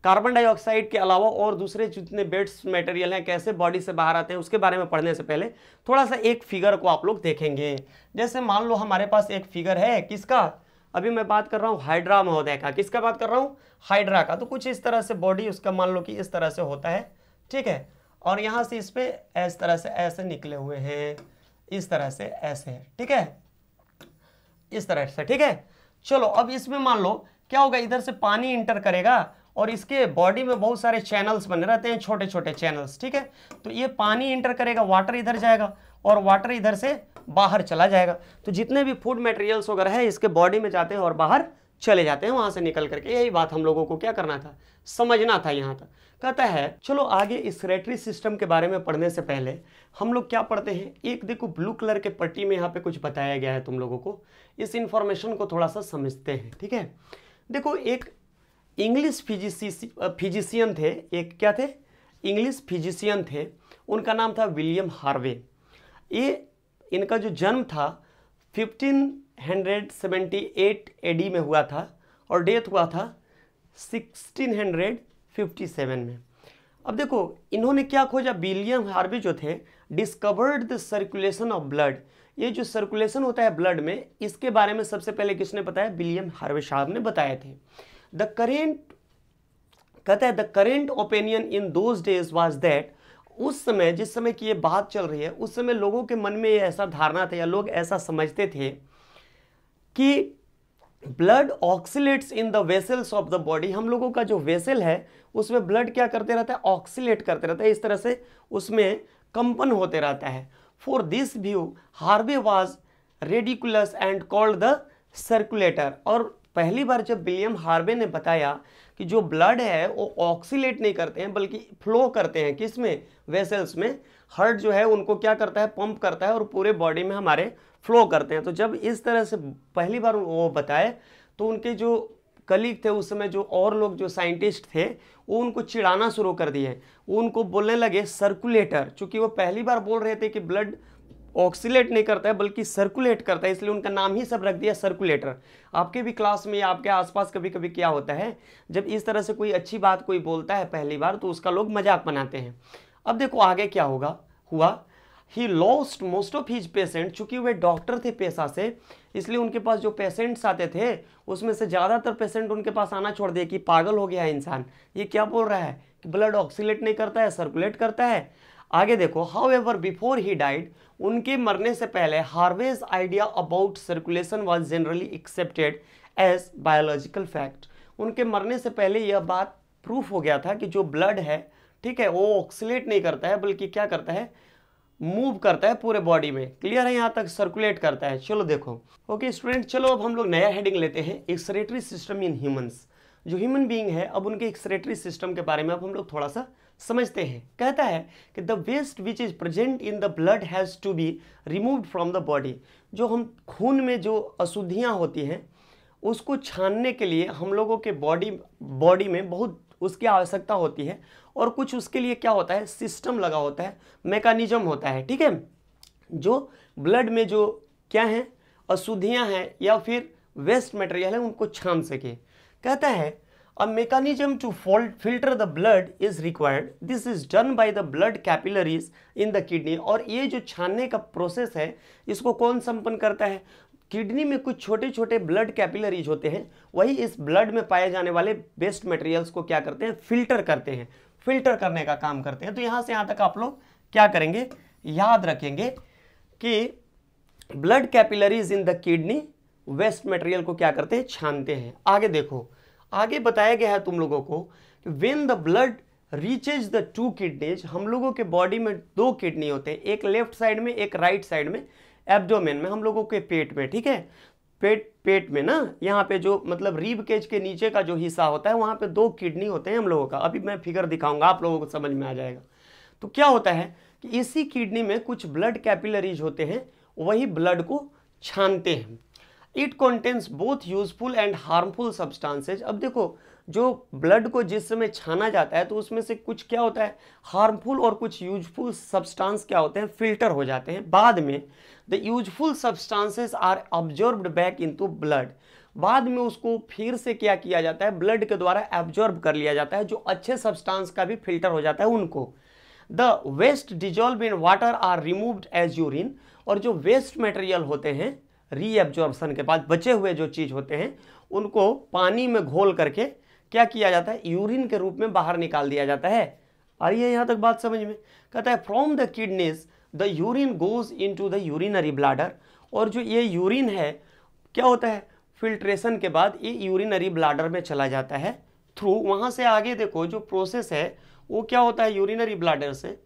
कार्बन डाइऑक्साइड के अलावा और दूसरे जितने बेड्स मटेरियल हैं कैसे बॉडी से बाहर आते हैं उसके बारे में पढ़ने से पहले थोड़ा सा एक फिगर को आप लोग देखेंगे जैसे मान लो हमारे पास एक फिगर है किसका अभी मैं बात कर रहा हूँ हाइड्रा महोदय का किसका बात कर रहा हूँ हाइड्रा का तो कुछ इस तरह से बॉडी उसका मान लो कि इस तरह से होता है ठीक है और यहाँ से इस पर इस तरह से ऐसे निकले हुए हैं इस तरह से ऐसे ठीक है इस तरह से ठीक है चलो अब इसमें मान लो क्या होगा इधर से पानी इंटर करेगा और इसके बॉडी में बहुत सारे चैनल्स बने रहते हैं छोटे छोटे चैनल्स ठीक है तो ये पानी इंटर करेगा वाटर इधर जाएगा और वाटर इधर से बाहर चला जाएगा तो जितने भी फूड मटेरियल्स वगैरह है इसके बॉडी में जाते हैं और बाहर चले जाते हैं वहाँ से निकल करके यही बात हम लोगों को क्या करना था समझना था यहाँ तक कहता है चलो आगे इस रेटरी सिस्टम के बारे में पढ़ने से पहले हम लोग क्या पढ़ते हैं एक देखो ब्लू कलर के पट्टी में यहाँ पे कुछ बताया गया है तुम लोगों को इस इन्फॉर्मेशन को थोड़ा सा समझते हैं ठीक है देखो एक इंग्लिश फिजिसी फिजिशियन थे एक क्या थे इंग्लिश फिजिशियन थे उनका नाम था विलियम हार्वे ये इनका जो जन्म था 1578 एडी में हुआ था और डेथ हुआ था 1657 में अब देखो इन्होंने क्या खोजा विलियम हार्वे जो थे discovered the circulation of blood ये जो सर्कुलेशन होता है ब्लड में इसके बारे में सबसे पहले किसने बताया विलियम हार्वे साहब ने बताए थे द करेंट कहते हैं the current opinion in those days was that उस समय जिस समय की ये बात चल रही है उस समय लोगों के मन में ये ऐसा धारणा था या लोग ऐसा समझते थे कि blood oscillates in the vessels of the body हम लोगों का जो वेसल है उसमें ब्लड क्या करते रहता है ऑक्सीलेट करते रहता है इस तरह से उसमें कंपन होते रहता है for this view Harvey was ridiculous and called the circulator और पहली बार जब विलियम हार्वे ने बताया कि जो ब्लड है वो ऑक्सीलेट नहीं करते हैं बल्कि फ्लो करते हैं किसमें वेसल्स में हर्ट जो है उनको क्या करता है पंप करता है और पूरे बॉडी में हमारे फ्लो करते हैं तो जब इस तरह से पहली बार वो बताए तो उनके जो कलीग थे उस समय जो और लोग जो साइंटिस्ट थे वो उनको चिढ़ाना शुरू कर दिए उनको बोलने लगे सर्कुलेटर चूँकि वो पहली बार बोल रहे थे कि ब्लड ऑक्सीलेट नहीं करता है बल्कि सर्कुलेट करता है इसलिए उनका नाम ही सब रख दिया सर्कुलेटर आपके भी क्लास में या आपके आसपास कभी कभी क्या होता है जब इस तरह से कोई अच्छी बात कोई बोलता है पहली बार तो उसका लोग मजाक बनाते हैं अब देखो आगे क्या होगा हुआ he lost most of his patient चूंकि वे डॉक्टर थे पेशा से इसलिए उनके पास जो पेशेंट्स आते थे उसमें से ज़्यादातर पेशेंट उनके पास आना छोड़ दिए कि पागल हो गया है इंसान ये क्या बोल रहा है कि ब्लड ऑक्सीलेट नहीं करता है सर्कुलेट करता है आगे देखो however before he died उनके मरने से पहले Harvey's idea about circulation was generally accepted as biological fact उनके मरने से पहले यह बात प्रूफ हो गया था कि जो ब्लड है ठीक है वो ऑक्सीट नहीं करता है बल्कि क्या करता है मूव करता है पूरे बॉडी में क्लियर है यहाँ तक सर्कुलेट करता है चलो देखो ओके स्टूडेंट चलो अब हम लोग नया हेडिंग लेते हैं एक्सरेटरी सिस्टम इन ह्यूमंस जो ह्यूमन बीइंग है अब उनके एक्सरेटरी सिस्टम के बारे में अब हम लोग थोड़ा सा समझते हैं कहता है कि the waste which is present in the blood has to be removed from the body जो हम खून में जो अशुद्धियाँ होती हैं उसको छानने के लिए हम लोगों के बॉडी बॉडी में बहुत उसकी आवश्यकता होती है और कुछ उसके लिए क्या होता है सिस्टम लगा होता है मेकानिज्म होता है ठीक है जो ब्लड में जो क्या है अशुद्धियाँ हैं या फिर वेस्ट मटेरियल है उनको छान सके कहता है a mechanism to filter the blood is required. This is done by the blood capillaries in the kidney. और ये जो छानने का प्रोसेस है इसको कौन संपन्न करता है किडनी में कुछ छोटे छोटे ब्लड कैपिलरीज होते हैं वही इस ब्लड में पाए जाने वाले बेस्ट मटेरियल्स को क्या करते हैं फिल्टर करते हैं फिल्टर करने का काम करते हैं तो यहाँ से यहाँ तक आप लोग क्या करेंगे याद रखेंगे कि blood capillaries in the kidney waste material को क्या करते हैं छानते हैं आगे देखो आगे बताया गया है तुम लोगों को कि when the blood reaches the two kidneys हम लोगों के बॉडी में दो किडनी होते हैं एक लेफ्ट साइड में एक राइट right साइड में एब्डोमेन में हम लोगों के पेट में ठीक है पेट पेट में ना यहाँ पे जो मतलब रीब केज के नीचे का जो हिस्सा होता है वहाँ पे दो किडनी होते हैं हम लोगों का अभी मैं फिगर दिखाऊंगा आप लोगों को समझ में आ जाएगा तो क्या होता है कि इसी किडनी में कुछ ब्लड कैपिलरीज होते हैं वही ब्लड को छानते हैं it contains both useful and harmful substances अब देखो जो ब्लड को जिस समय छाना जाता है तो उसमें से कुछ क्या होता है हार्मफुल और कुछ यूजफुल सब्सटांस क्या होते हैं फिल्टर हो जाते हैं बाद में the useful substances are absorbed back into blood बाद में उसको फिर से क्या किया जाता है ब्लड के द्वारा एब्जॉर्ब कर लिया जाता है जो अच्छे सब्सटांस का भी फिल्टर हो जाता है उनको the waste dissolve in water are removed as urine और जो वेस्ट मटेरियल होते हैं रीएब्जॉर्बसन के बाद बचे हुए जो चीज़ होते हैं उनको पानी में घोल करके क्या किया जाता है यूरिन के रूप में बाहर निकाल दिया जाता है आ रही है यहाँ तक बात समझ में कहता है from the kidneys the urine goes into the urinary bladder और जो ये यूरिन है क्या होता है फिल्ट्रेशन के बाद ये यूरिनरी ब्लाडर में चला जाता है थ्रू वहाँ से आगे देखो जो प्रोसेस है वो क्या होता है यूरिनरी ब्लाडर से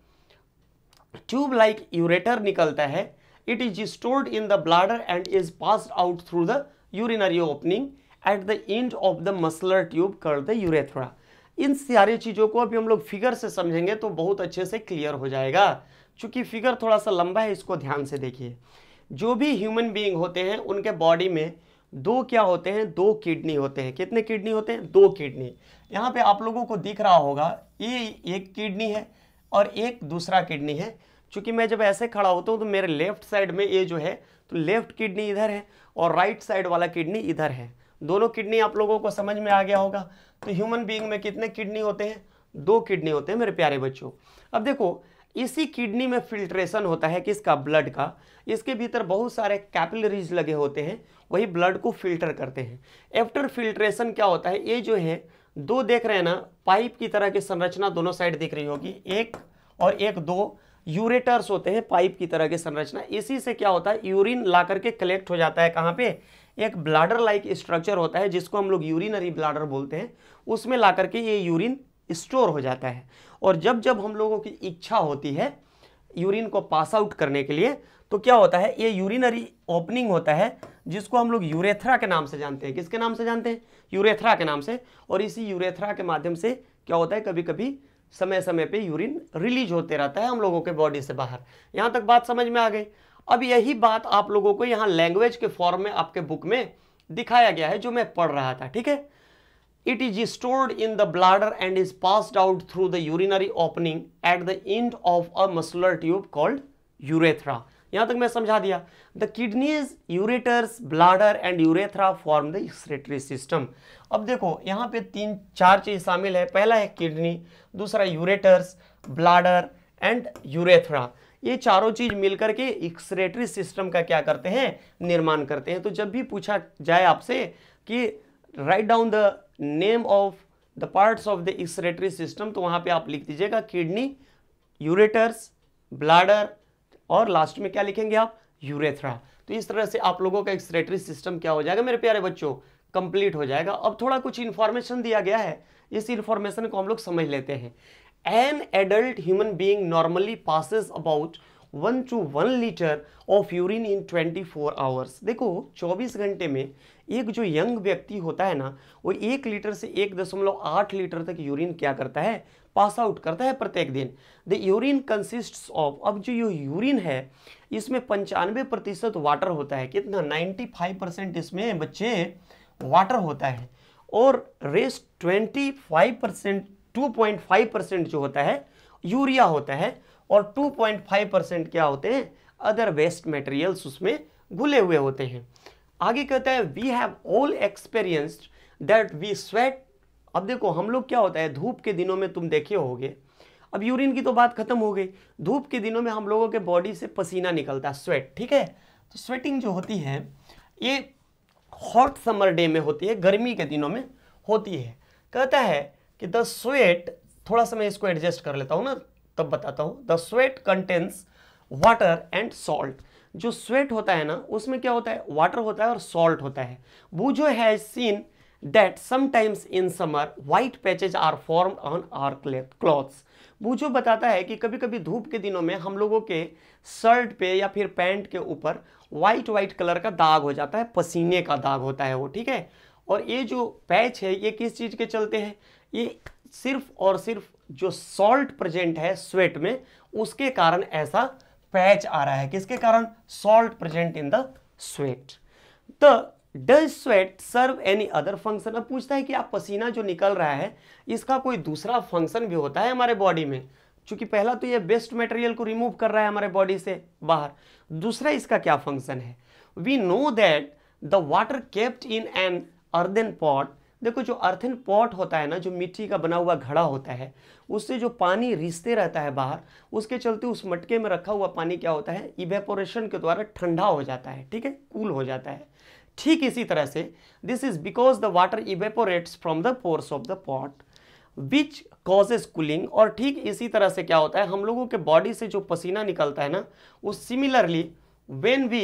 ट्यूब लाइक यूरेटर निकलता है it is stored in the bladder and is passed out through the urinary opening at the end of the muscular tube called the urethra. इन सारी चीज़ों को अभी हम लोग फिगर से समझेंगे तो बहुत अच्छे से क्लियर हो जाएगा क्योंकि फिगर थोड़ा सा लंबा है इसको ध्यान से देखिए जो भी ह्यूमन बीइंग होते हैं उनके बॉडी में दो क्या होते हैं दो किडनी होते हैं कितने किडनी होते हैं दो किडनी यहाँ पे आप लोगों को दिख रहा होगा ये एक किडनी है और एक दूसरा किडनी है चूँकि मैं जब ऐसे खड़ा होता हूँ तो मेरे लेफ्ट साइड में ये जो है तो लेफ्ट किडनी इधर है और राइट साइड वाला किडनी इधर है दोनों किडनी आप लोगों को समझ में आ गया होगा तो ह्यूमन बींग में कितने किडनी होते हैं दो किडनी होते हैं मेरे प्यारे बच्चों अब देखो इसी किडनी में फिल्ट्रेशन होता है किसका ब्लड का इसके भीतर बहुत सारे कैपिलरीज लगे होते हैं वही ब्लड को फिल्टर करते हैं एफ्टर फिल्ट्रेशन क्या होता है ये जो है दो देख रहे हैं ना पाइप की तरह की संरचना दोनों साइड दिख रही होगी एक और एक दो यूरेटर्स होते हैं पाइप की तरह की संरचना इसी से क्या होता है यूरिन ला करके कलेक्ट हो जाता है कहाँ पे एक ब्लाडर लाइक स्ट्रक्चर होता है जिसको हम लोग यूरिनरी ब्लाडर बोलते हैं उसमें ला करके ये यूरिन स्टोर हो जाता है और जब जब हम लोगों की इच्छा होती है यूरिन को पास आउट करने के लिए तो क्या होता है ये यूरिनरी ओपनिंग होता है जिसको हम लोग यूरेथ्रा के नाम से जानते हैं किसके नाम से जानते हैं यूरेथ्रा के नाम से और इसी यूरेथ्रा के माध्यम से क्या होता है कभी कभी समय समय पे यूरिन रिलीज होते रहता है हम लोगों के बॉडी से बाहर यहाँ तक बात समझ में आ गई अब यही बात आप लोगों को यहाँ लैंग्वेज के फॉर्म में आपके बुक में दिखाया गया है जो मैं पढ़ रहा था ठीक है it is stored in the bladder and is passed out through the urinary opening at the end of a muscular tube called urethra यहां तक मैं समझा दिया the kidneys ureters bladder and urethra form the excretory system अब देखो यहां पे तीन चार चीज़ शामिल है पहला है किडनी दूसरा यूरेटर्स ब्लाडर एंड यूरेथ्रा ये चारों चीज मिलकर के एक्सरेटरी सिस्टम का क्या करते हैं निर्माण करते हैं तो जब भी पूछा जाए आपसे कि right down the name of the parts of the excretory system तो वहां पे आप लिख दीजिएगा किडनी यूरेटर्स ब्लाडर और लास्ट में क्या लिखेंगे आप यूरेथ्रा तो इस तरह से आप लोगों का एक्सरेटरी सिस्टम क्या हो जाएगा मेरे प्यारे बच्चों कंप्लीट हो जाएगा अब थोड़ा कुछ इन्फॉर्मेशन दिया गया है इस इन्फॉर्मेशन को हम लोग समझ लेते हैं an adult human being normally passes about one to one litre of urine in twenty four hours देखो चौबीस घंटे में एक जो यंग व्यक्ति होता है ना वो एक लीटर से एक दशमलव आठ लीटर तक यूरिन क्या करता है पास आउट करता है प्रत्येक दिन द यूरिन कंसिस्ट ऑफ अब जो ये यूरिन है इसमें पंचानवे प्रतिशत वाटर होता है कितना 95 परसेंट इसमें बच्चे वाटर होता है और रेस्ट 25 परसेंट टू परसेंट जो होता है यूरिया होता है और 2.5 परसेंट क्या होते हैं अदर वेस्ट मटेरियल्स उसमें घुले हुए होते हैं आगे कहता है we have all experienced that we sweat अब देखो हम लोग क्या होता है धूप के दिनों में तुम देखे होगे अब यूरिन की तो बात खत्म हो गई धूप के दिनों में हम लोगों के बॉडी से पसीना निकलता है स्वेट ठीक है तो स्वेटिंग जो होती है ये हॉट समर डे में होती है गर्मी के दिनों में होती है कहता है कि द स्वेट थोड़ा सा मैं इसको एडजस्ट कर लेता हूँ ना तब बताता हूँ the sweat contains water and salt जो स्वेट होता है ना उसमें क्या होता है वाटर होता है और सॉल्ट होता है वो जो has seen that sometimes in summer white patches are formed on our clothes बूझो बताता है कि कभी कभी धूप के दिनों में हम लोगों के शर्ट पे या फिर पैंट के ऊपर वाइट वाइट कलर का दाग हो जाता है पसीने का दाग होता है वो ठीक है और ये जो पैच है ये किस चीज़ के चलते हैं ये सिर्फ और सिर्फ जो सॉल्ट प्रेजेंट है स्वेट में उसके कारण ऐसा पैच आ रहा है किसके कारण salt present in the sweat the does sweat serve any other function अब पूछता है कि आप पसीना जो निकल रहा है इसका कोई दूसरा फंक्शन भी होता है हमारे बॉडी में चूंकि पहला तो ये बेस्ट मटेरियल को रिमूव कर रहा है हमारे बॉडी से बाहर दूसरा इसका क्या फंक्शन है we know that the water kept in an earthen pot देखो जो अर्थन पॉट होता है ना जो मिट्टी का बना हुआ घड़ा होता है उससे जो पानी रिसते रहता है बाहर उसके चलते उस मटके में रखा हुआ पानी क्या होता है इवेपोरेशन के द्वारा ठंडा हो जाता है ठीक है कूल हो जाता है ठीक इसी तरह से this is because the water evaporates from the pores of the pot which causes cooling और ठीक इसी तरह से क्या होता है हम लोगों के बॉडी से जो पसीना निकलता है ना वो similarly when we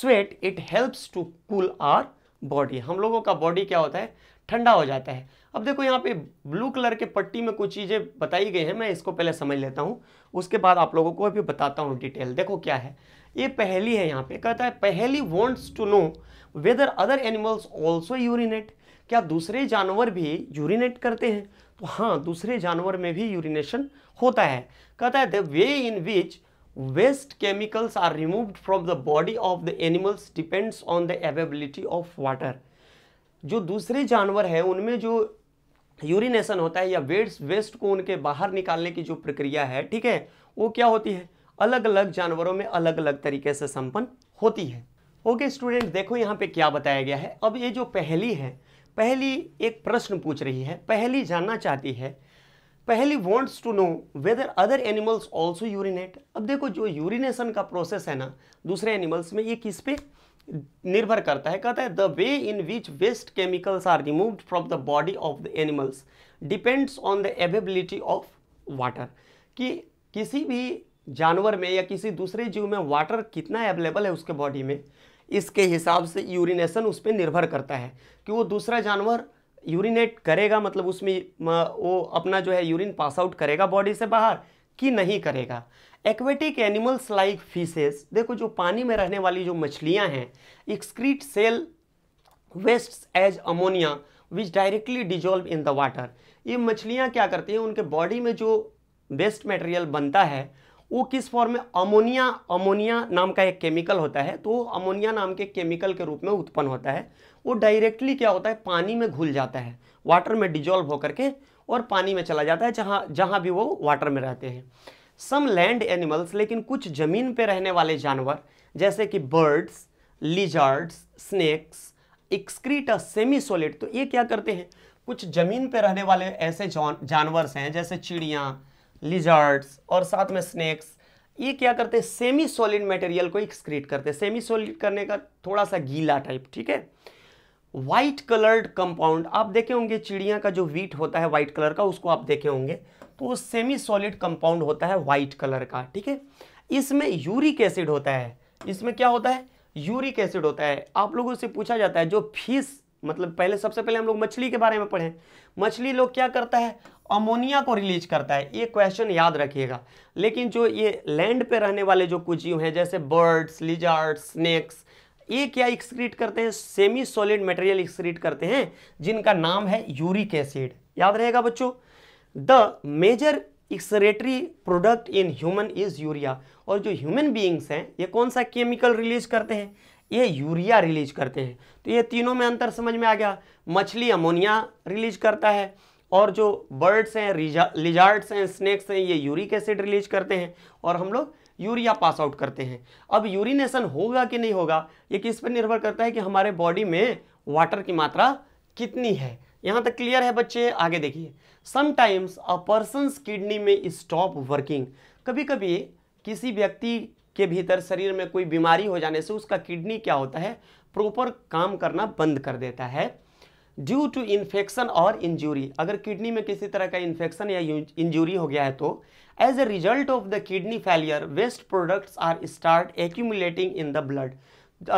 sweat it helps to cool our body हम लोगों का बॉडी क्या होता है ठंडा हो जाता है अब देखो यहाँ पे ब्लू कलर के पट्टी में कुछ चीज़ें बताई गई हैं मैं इसको पहले समझ लेता हूँ उसके बाद आप लोगों को भी बताता हूँ डिटेल देखो क्या है ये पहली है यहाँ पे कहता है Paheli wants to know whether other animals also urinate क्या दूसरे जानवर भी यूरिनेट करते हैं तो हाँ दूसरे जानवर में भी यूरिनेशन होता है कहता है the way in which waste chemicals are removed from the body of the animals depends on the availability of water जो दूसरे जानवर है उनमें जो यूरिनेशन होता है या वेस्ट वेस्ट को उनके बाहर निकालने की जो प्रक्रिया है ठीक है वो क्या होती है अलग अलग जानवरों में अलग अलग तरीके से संपन्न होती है ओके स्टूडेंट देखो यहाँ पे क्या बताया गया है अब ये जो पहली है पहली एक प्रश्न पूछ रही है पहली जानना चाहती है Paheli wants to know whether other animals also urinate अब देखो जो यूरिनेशन का प्रोसेस है ना दूसरे एनिमल्स में ये किस पे निर्भर करता है कहता है the way in which waste chemicals are removed from the body of the animals depends on the availability of water कि किसी भी जानवर में या किसी दूसरे जीव में वाटर कितना अवेलेबल है उसके बॉडी में इसके हिसाब से यूरिनेशन उस पर निर्भर करता है कि वो दूसरा जानवर यूरिनेट करेगा मतलब उसमें वो अपना जो है यूरिन पास आउट करेगा बॉडी से बाहर कि नहीं करेगा एक्वेटिक एनिमल्स लाइक फिशेस देखो जो पानी में रहने वाली जो मछलियां हैं excrete cell waste as ammonia which directly dissolve in the water ये मछलियाँ क्या करती हैं उनके बॉडी में जो वेस्ट मटेरियल बनता है वो किस फॉर्म में अमोनिया अमोनिया नाम का एक केमिकल होता है तो अमोनिया नाम के केमिकल के रूप में उत्पन्न होता है वो डायरेक्टली क्या होता है पानी में घुल जाता है वाटर में डिजोल्व होकर के और पानी में चला जाता है जहाँ जहाँ भी वो वाटर में रहते हैं सम लैंड एनिमल्स लेकिन कुछ ज़मीन पर रहने वाले जानवर जैसे कि birds lizards snakes excrete semi solid तो ये क्या करते हैं कुछ ज़मीन पर रहने वाले ऐसे जानवर हैं जैसे चिड़िया लिजर्ड्स और साथ में स्नैक्स ये क्या करते हैं सेमी सॉलिड मटेरियल को एक्सक्रीट करते हैं सेमी सॉलिड करने का थोड़ा सा गीला टाइप ठीक है वाइट कलर्ड कंपाउंड आप देखे होंगे चिड़िया का जो वीट होता है वाइट कलर का उसको आप देखे होंगे तो वो सेमी सॉलिड कंपाउंड होता है वाइट कलर का ठीक है इसमें यूरिक एसिड होता है इसमें क्या होता है यूरिक एसिड होता है आप लोगों से पूछा जाता है जो फिश मतलब पहले सबसे पहले हम लोग मछली के बारे में पढ़े मछली लोग क्या करता है अमोनिया को रिलीज करता है ये क्वेश्चन याद रखिएगा लेकिन जो ये लैंड पे रहने वाले जो कुछ जीव हैं जैसे बर्ड्स लिजार्ड स्नेक्स ये क्या एक्सक्रीट करते हैं सेमी सॉलिड मटेरियल एक्सक्रीट करते हैं जिनका नाम है यूरिक एसिड याद रहेगा बच्चों the major excretory product in human is urea और जो ह्यूमन बीइंग्स हैं ये कौन सा केमिकल रिलीज करते हैं ये यूरिया रिलीज करते हैं तो ये तीनों में अंतर समझ में आ गया मछली अमोनिया रिलीज करता है और जो बर्ड्स हैं लिजार्ड्स हैं स्नैक्स हैं ये यूरिक एसिड रिलीज करते हैं और हम लोग यूरिया पास आउट करते हैं अब यूरिनेशन होगा कि नहीं होगा ये किस पर निर्भर करता है कि हमारे बॉडी में वाटर की मात्रा कितनी है यहाँ तक क्लियर है बच्चे आगे देखिए समटाइम्स अ पर्सनस किडनी में स्टॉप वर्किंग कभी कभी किसी व्यक्ति के भीतर शरीर में कोई बीमारी हो जाने से उसका किडनी क्या होता है प्रॉपर काम करना बंद कर देता है ड्यू टू इन्फेक्शन और इंजूरी अगर किडनी में किसी तरह का इन्फेक्शन या इंजूरी हो गया है तो as a result of the kidney failure waste products are start accumulating in the blood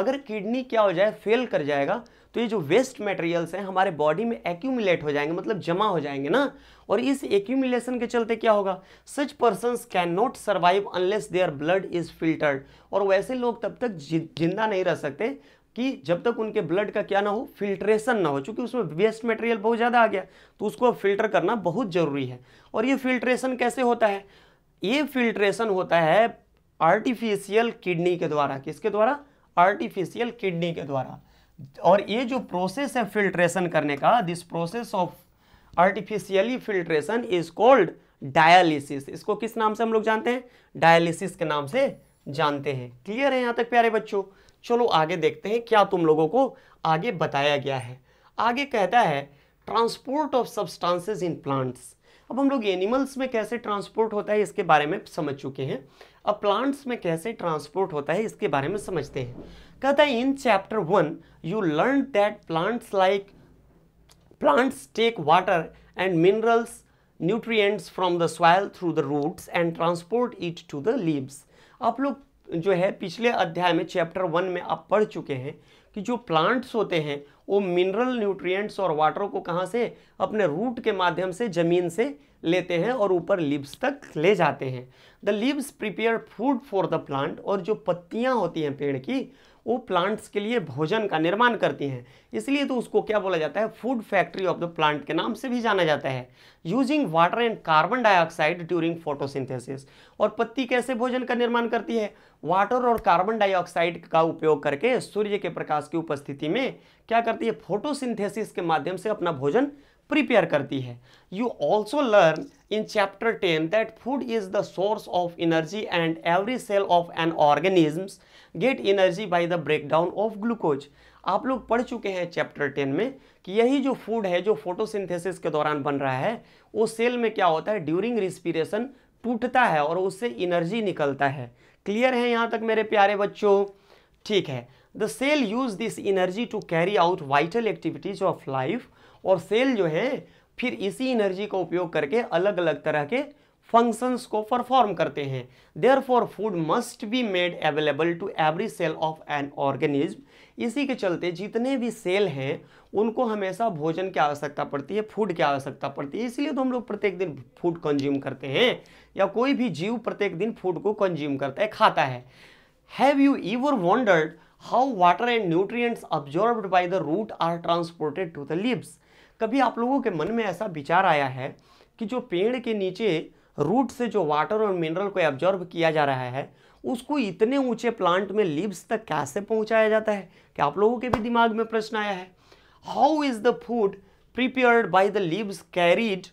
अगर किडनी क्या हो जाए फेल कर जाएगा तो ये जो वेस्ट मटेरियल्स हैं हमारे बॉडी में एक्यूमुलेट हो जाएंगे मतलब जमा हो जाएंगे ना और इस एक्यूमुलेशन के चलते क्या होगा such person can not survive unless their blood is filtered और वैसे लोग तब तक जिंदा नहीं रह सकते कि जब तक उनके ब्लड का क्या ना हो फिल्ट्रेशन ना हो चूँकि उसमें वेस्ट मटेरियल बहुत ज़्यादा आ गया तो उसको फिल्टर करना बहुत ज़रूरी है और ये फिल्ट्रेशन कैसे होता है ये फिल्ट्रेशन होता है आर्टिफिशियल किडनी के द्वारा किसके द्वारा आर्टिफिशियल किडनी के द्वारा और ये जो प्रोसेस है फिल्ट्रेशन करने का this process of artificially filtration is called dialysis इसको किस नाम से हम लोग जानते हैं डायलिसिस के नाम से जानते हैं क्लियर है यहाँ तक प्यारे बच्चों चलो आगे देखते हैं क्या तुम लोगों को आगे बताया गया है आगे कहता है transport of substances in plants अब हम लोग एनिमल्स में कैसे ट्रांसपोर्ट होता है इसके बारे में समझ चुके हैं अब प्लांट्स में कैसे ट्रांसपोर्ट होता है इसके बारे में समझते हैं कहता है in chapter one you learn that plants like plants take water and minerals nutrients from the soil through the roots and transport it to the leaves आप लोग जो है पिछले अध्याय में चैप्टर वन में आप पढ़ चुके हैं कि जो प्लांट्स होते हैं वो मिनरल न्यूट्रिएंट्स और वाटर को कहाँ से अपने रूट के माध्यम से ज़मीन से लेते हैं और ऊपर लीव्स तक ले जाते हैं the leaves prepare food for the plant और जो पत्तियाँ होती हैं पेड़ की वो प्लांट्स के लिए भोजन का निर्माण करती हैं इसलिए तो उसको क्या बोला जाता है food factory of the plant के नाम से भी जाना जाता है using water and carbon dioxide during photosynthesis और पत्ती कैसे भोजन का निर्माण करती है वाटर और कार्बन डाइऑक्साइड का उपयोग करके सूर्य के प्रकाश की उपस्थिति में क्या करती है फोटोसिंथेसिस के माध्यम से अपना भोजन प्रिपेयर करती है you also learn in chapter ten that food is the source of energy and every cell of an organisms get energy by the breakdown of glucose आप लोग पढ़ चुके हैं चैप्टर टेन में कि यही जो फूड है जो फोटोसिंथेसिस के दौरान बन रहा है वो सेल में क्या होता है ड्यूरिंग रिस्पिरेशन टूटता है और उससे एनर्जी निकलता है क्लियर है यहाँ तक मेरे प्यारे बच्चों ठीक है the cell use this energy to carry out vital activities of life और सेल जो है फिर इसी एनर्जी का उपयोग करके अलग अलग तरह के फंक्शंस को परफॉर्म करते हैं therefore food must be made available to every cell of an organism इसी के चलते जितने भी सेल हैं उनको हमेशा भोजन की आवश्यकता पड़ती है फूड की आवश्यकता पड़ती है इसलिए तो हम लोग प्रत्येक दिन फूड कंज्यूम करते हैं या कोई भी जीव प्रत्येक दिन फूड को कंज्यूम करता है खाता है have you ever wondered how water and nutrients absorb by the root are transported to the leaves कभी आप लोगों के मन में ऐसा विचार आया है कि जो पेड़ के नीचे रूट से जो वाटर और मिनरल को एब्जॉर्ब किया जा रहा है उसको इतने ऊंचे प्लांट में लीव्स तक कैसे पहुंचाया जाता है कि आप लोगों के भी दिमाग में प्रश्न आया है how is the food prepared by the leaves carried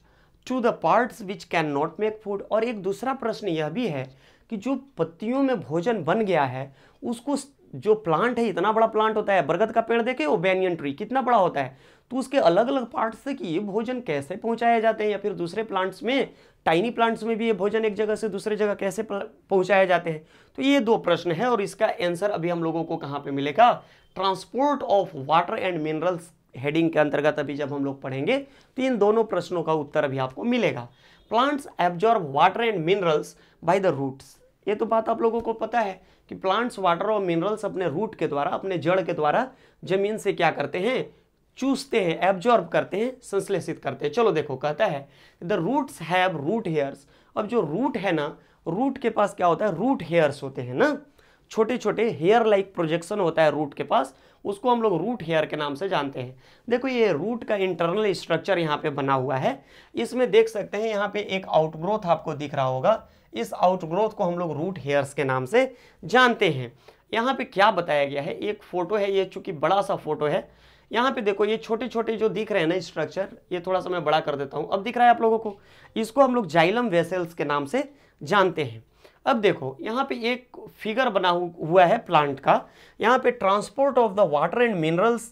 to the parts which can not make food और एक दूसरा प्रश्न यह भी है कि जो पत्तियों में भोजन बन गया है उसको जो प्लांट है इतना बड़ा प्लांट होता है बरगद का पेड़ देखे वो बैनियन ट्री कितना बड़ा होता है तो उसके अलग अलग पार्ट से कि ये भोजन कैसे पहुंचाए जाते हैं या फिर दूसरे प्लांट्स में टाइनी प्लांट्स में भी ये भोजन एक जगह से दूसरे जगह कैसे पहुंचाए जाते हैं तो ये दो प्रश्न है और इसका आंसर अभी हम लोगों को कहाँ पे मिलेगा transport of water and minerals heading के अंतर्गत अभी जब हम लोग पढ़ेंगे तो इन दोनों प्रश्नों का उत्तर अभी आपको मिलेगा plants absorb water and minerals by the roots ये तो बात आप लोगों को पता है कि प्लांट्स वाटर और मिनरल्स अपने रूट के द्वारा अपने जड़ के द्वारा जमीन से क्या करते हैं चूसते हैं एब्जॉर्ब करते हैं संश्लेषित करते हैं चलो देखो कहता है the roots have root hairs अब जो रूट है ना रूट के पास क्या होता है रूट हेयर्स होते हैं ना छोटे छोटे हेयर लाइक प्रोजेक्शन होता है रूट के पास उसको हम लोग रूट हेयर के नाम से जानते हैं देखो ये रूट का इंटरनल स्ट्रक्चर यहाँ पे बना हुआ है इसमें देख सकते हैं यहाँ पे एक आउटग्रोथ आपको दिख रहा होगा इस आउटग्रोथ को हम लोग रूट हेयर्स के नाम से जानते हैं यहाँ पे क्या बताया गया है एक फोटो है ये चूंकि बड़ा सा फोटो है यहाँ पे देखो ये छोटे छोटे जो दिख रहे हैं ना स्ट्रक्चर ये थोड़ा सा मैं बड़ा कर देता हूँ अब दिख रहा है आप लोगों को इसको हम लोग जाइलम वेसल्स के नाम से जानते हैं अब देखो यहाँ पे एक फिगर बना हुआ है प्लांट का यहाँ पे transport of the water and minerals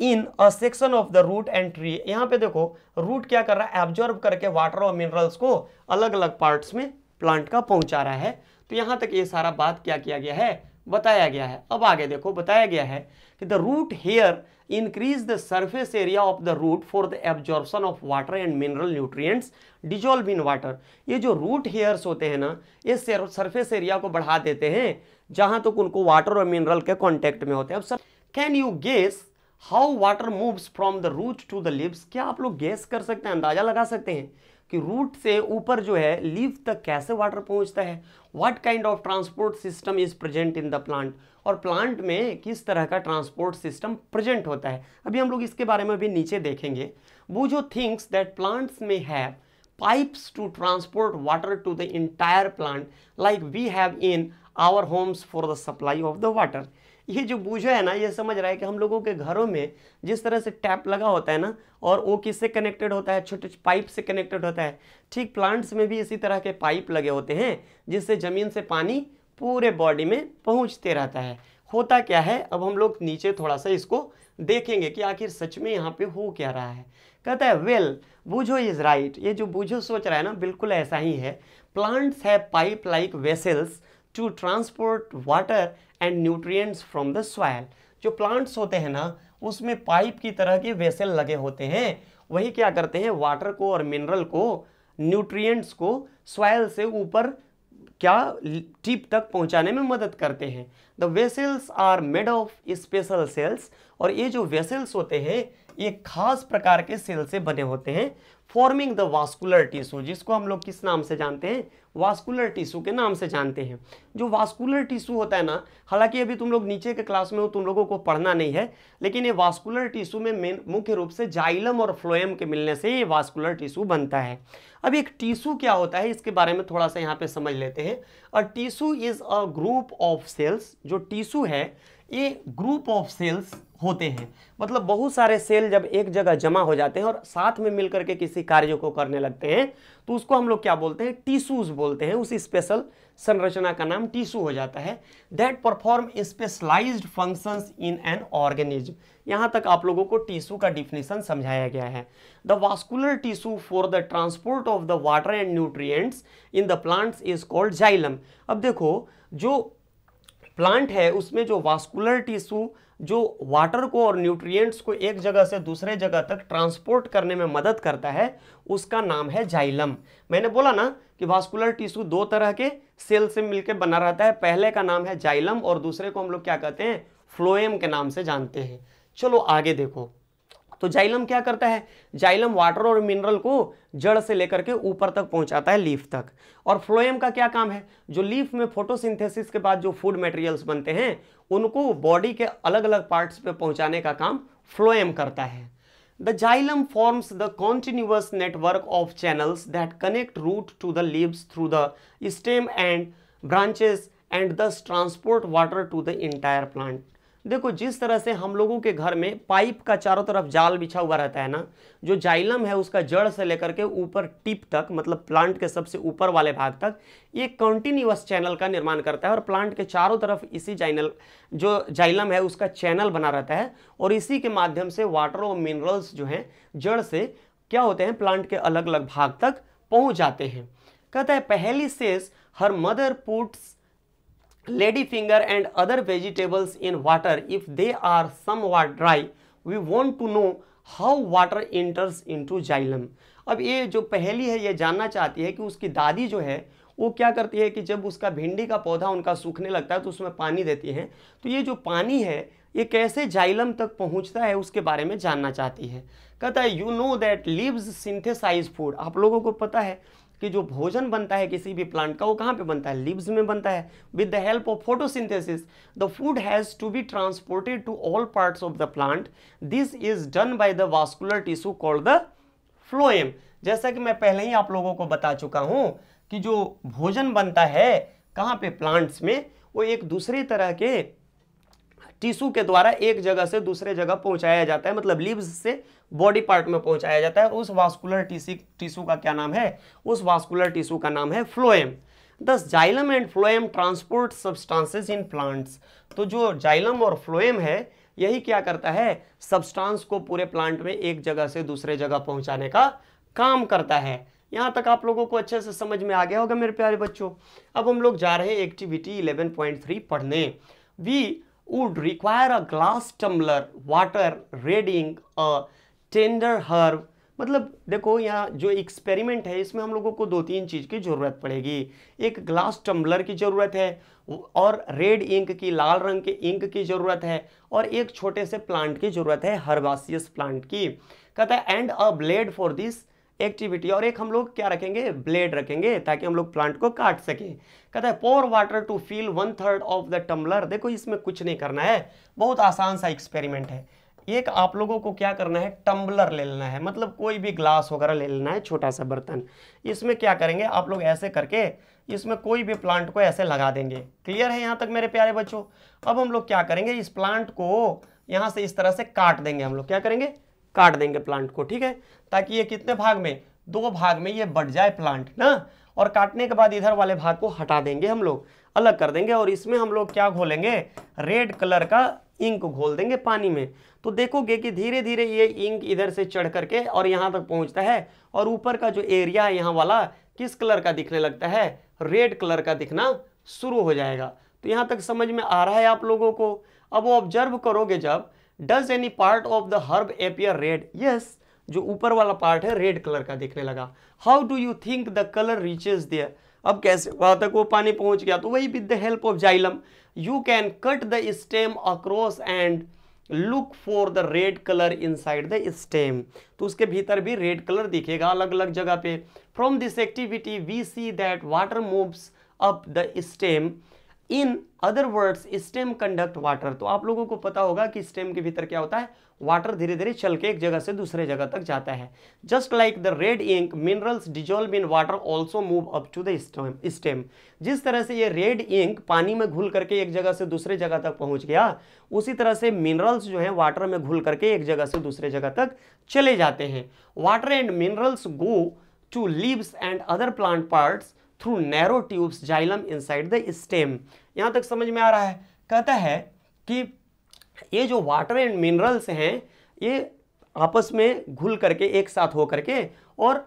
in a section of the root and tree यहाँ पे देखो रूट क्या कर रहा है एब्जॉर्ब करके वाटर और मिनरल्स को अलग अलग पार्ट्स में प्लांट का पहुंचा रहा है तो यहाँ तक ये सारा बात क्या किया गया है बताया गया है अब आगे देखो बताया गया है कि the root hair increase the surface area of the root for the absorption of water and mineral nutrients dissolve in water ये जो रूट हेयर्स होते हैं ना ये सर्फेस एरिया को बढ़ा देते हैं जहां तक तो उनको वाटर और मिनरल के कॉन्टेक्ट में होते हैं अब sir can you guess how water moves from the root to the leaves क्या आप लोग गेस कर सकते हैं अंदाजा लगा सकते हैं कि रूट से ऊपर जो है लीव तक कैसे वाटर पहुंचता है what kind of transport system is present in the plant और प्लांट में किस तरह का ट्रांसपोर्ट सिस्टम प्रेजेंट होता है अभी हम लोग इसके बारे में भी नीचे देखेंगे वो जो थिंग्स दैट प्लांट्स में है pipes to transport water to the entire plant like we have in our homes for the supply of the water ये जो बूझो है ना ये समझ रहा है कि हम लोगों के घरों में जिस तरह से टैप लगा होता है ना और वो किससे कनेक्टेड होता है छोटे पाइप से कनेक्टेड होता है ठीक प्लांट्स में भी इसी तरह के पाइप लगे होते हैं जिससे ज़मीन से पानी पूरे बॉडी में पहुँचते रहता है होता क्या है अब हम लोग नीचे थोड़ा सा इसको देखेंगे कि आखिर सच में यहाँ पे हो क्या रहा है कहता है वेल बूझो इज राइट ये जो बूझो सोच रहा है ना बिल्कुल ऐसा ही है प्लांट्स है pipe like vessels to transport water and nutrients from the soil जो प्लांट्स होते हैं ना उसमें पाइप की तरह के वेसल लगे होते हैं वही क्या करते हैं वाटर को और मिनरल को न्यूट्रिएंट्स को सॉयल से ऊपर क्या टिप तक पहुंचाने में मदद करते हैं the vessels are made of special cells और ये जो वेसल्स होते हैं ये खास प्रकार के सेल से बने होते हैं फॉर्मिंग द वास्कुलर टिश्यू जिसको हम लोग किस नाम से जानते हैं वास्कुलर टिश्यू के नाम से जानते हैं जो वास्कुलर टिश्यू होता है ना हालांकि अभी तुम लोग नीचे के क्लास में हो तुम लोगों को पढ़ना नहीं है लेकिन ये वास्कुलर टिश्यू में मेन मुख्य रूप से जाइलम और फ्लोएम के मिलने से ये वास्कुलर टिश्यू बनता है अब एक टिश्यू क्या होता है इसके बारे में थोड़ा सा यहाँ पे समझ लेते हैं और tissue is a group of cells जो टिश्यू है ये ग्रुप ऑफ सेल्स होते हैं मतलब बहुत सारे सेल जब एक जगह जमा हो जाते हैं और साथ में मिलकर के किसी कार्य को करने लगते हैं तो उसको हम लोग क्या बोलते हैं टिश्यूज बोलते हैं उस स्पेशल संरचना का नाम टिश्यू हो जाता है that perform specialized function in an organism यहाँ तक आप लोगों को टिश्यू का डिफिनेशन समझाया गया है the vascular tissue for the transport of the water and nutrients in the plants is called xylem अब देखो जो प्लांट है उसमें जो वास्कुलर टिश्यू जो वाटर को और न्यूट्रिएंट्स को एक जगह से दूसरे जगह तक ट्रांसपोर्ट करने में मदद करता है उसका नाम है जाइलम मैंने बोला ना कि वास्कुलर टिश्यू दो तरह के सेल से मिलकर बना रहता है पहले का नाम है जाइलम और दूसरे को हम लोग क्या कहते हैं फ्लोएम के नाम से जानते हैं चलो आगे देखो तो जाइलम क्या करता है जाइलम वाटर और मिनरल को जड़ से लेकर के ऊपर तक पहुंचाता है लीफ तक और फ्लोएम का क्या काम है जो लीफ में फोटोसिंथेसिस के बाद जो फूड मटेरियल्स बनते हैं उनको बॉडी के अलग अलग पार्ट्स पे पहुंचाने का काम फ्लोएम करता है the xylem forms the continuous network of channels that connect root to the leaves through the stem and branches and thus transport water to the entire plant देखो जिस तरह से हम लोगों के घर में पाइप का चारों तरफ जाल बिछा हुआ रहता है ना जो जाइलम है उसका जड़ से लेकर के ऊपर टिप तक मतलब प्लांट के सबसे ऊपर वाले भाग तक ये कंटिन्यूस चैनल का निर्माण करता है और प्लांट के चारों तरफ इसी जाइनल जो जाइलम है उसका चैनल बना रहता है और इसी के माध्यम से वाटर और मिनरल्स जो हैं जड़ से क्या होते हैं प्लांट के अलग अलग भाग तक पहुँच जाते हैं कहता है Paheli says her mother puts lady finger and other vegetables in water if they are somewhat dry we want to know how water enters into xylem अब ये जो पहली है ये जानना चाहती है कि उसकी दादी जो है वो क्या करती है कि जब उसका भिंडी का पौधा उनका सूखने लगता है तो उसमें पानी देती है तो ये जो पानी है ये कैसे जाइलम तक पहुंचता है उसके बारे में जानना चाहती है कहता है you know that leaves synthesize food आप लोगों को पता है कि जो भोजन बनता है किसी भी प्लांट का वो कहाँ पे बनता है लिव्स में बनता है with the help of photosynthesis the food has to be transported to all parts of the plant this is done by the vascular tissue called the phloem जैसा कि मैं पहले ही आप लोगों को बता चुका हूँ कि जो भोजन बनता है कहाँ पे प्लांट्स में वो एक दूसरे तरह के टिशू के द्वारा एक जगह से दूसरे जगह पहुंचाया जाता है मतलब लीव्स से बॉडी पार्ट में पहुंचाया जाता है उस वास्कुलर टीसी टिश्यू का क्या नाम है उस वास्कुलर टिश्यू का नाम है phloem thus xylem and phloem transport substances in plants तो जो जाइलम और फ्लोएम है यही क्या करता है सब्सटांस को पूरे प्लांट में एक जगह से दूसरे जगह पहुंचाने का काम करता है यहाँ तक आप लोगों को अच्छे से समझ में आ गया होगा मेरे प्यारे बच्चों अब हम लोग जा रहे हैं एक्टिविटी 11.3 पढ़ने we would require a glass tumbler water red ink a tender herb मतलब देखो यहाँ जो एक्सपेरिमेंट है इसमें हम लोगों को दो तीन चीज़ की ज़रूरत पड़ेगी एक ग्लास टम्बलर की ज़रूरत है और रेड इंक की लाल रंग के इंक की ज़रूरत है और एक छोटे से प्लांट की ज़रूरत है हर्बासियस प्लांट की कहता है and a blade for this activity और एक हम लोग क्या रखेंगे ब्लेड रखेंगे ताकि हम लोग प्लांट को काट सकें कहता है pour water to fill one third of the tumbler देखो इसमें कुछ नहीं करना है बहुत आसान सा एक्सपेरिमेंट है एक आप लोगों को क्या करना है टम्बलर ले लेना है मतलब कोई भी ग्लास वगैरह ले लेना है छोटा सा बर्तन इसमें क्या करेंगे आप लोग ऐसे करके इसमें कोई भी प्लांट को ऐसे लगा देंगे क्लियर है यहाँ तक मेरे प्यारे बच्चों अब हम लोग क्या करेंगे इस प्लांट को यहाँ से इस तरह से काट देंगे हम लोग क्या करेंगे काट देंगे प्लांट को ठीक है ताकि ये कितने भाग में दो भाग में ये बढ़ जाए प्लांट ना और काटने के बाद इधर वाले भाग को हटा देंगे हम लोग अलग कर देंगे और इसमें हम लोग क्या घोलेंगे रेड कलर का इंक घोल देंगे पानी में तो देखोगे कि धीरे धीरे ये इंक इधर से चढ़ करके और यहाँ तक पहुँचता है और ऊपर का जो एरिया है यहाँ वाला किस कलर का दिखने लगता है रेड कलर का दिखना शुरू हो जाएगा तो यहाँ तक समझ में आ रहा है आप लोगों को अब वो ऑब्जर्व करोगे जब does any part of the herb appear red yes जो ऊपर वाला पार्ट है रेड कलर का दिखने लगा how do you think the colour reaches there अब कैसे वहाँ तक वो पानी पहुँच गया तो वही with the help of xylem you can cut the stem across and look for the red colour inside the stem तो उसके भीतर भी रेड कलर दिखेगा अलग अलग जगह पे from this activity we see that water moves up the stem in other words stem conduct water तो आप लोगों को पता होगा कि स्टेम के भीतर क्या होता है वाटर धीरे धीरे चल के एक जगह से दूसरे जगह तक जाता है just like the red ink minerals dissolve in water also move up to the stem जिस तरह से ये रेड इंक पानी में घुल करके एक जगह से दूसरे जगह तक पहुंच गया उसी तरह से मिनरल्स जो है वाटर में घुल करके एक जगह से दूसरे जगह तक चले जाते हैं water and minerals go to leaves and other plant parts through narrow tubes xylem inside the stem यहाँ तक समझ में आ रहा है कहता है कि ये जो वाटर एंड मिनरल्स हैं ये आपस में घुल करके एक साथ होकर के और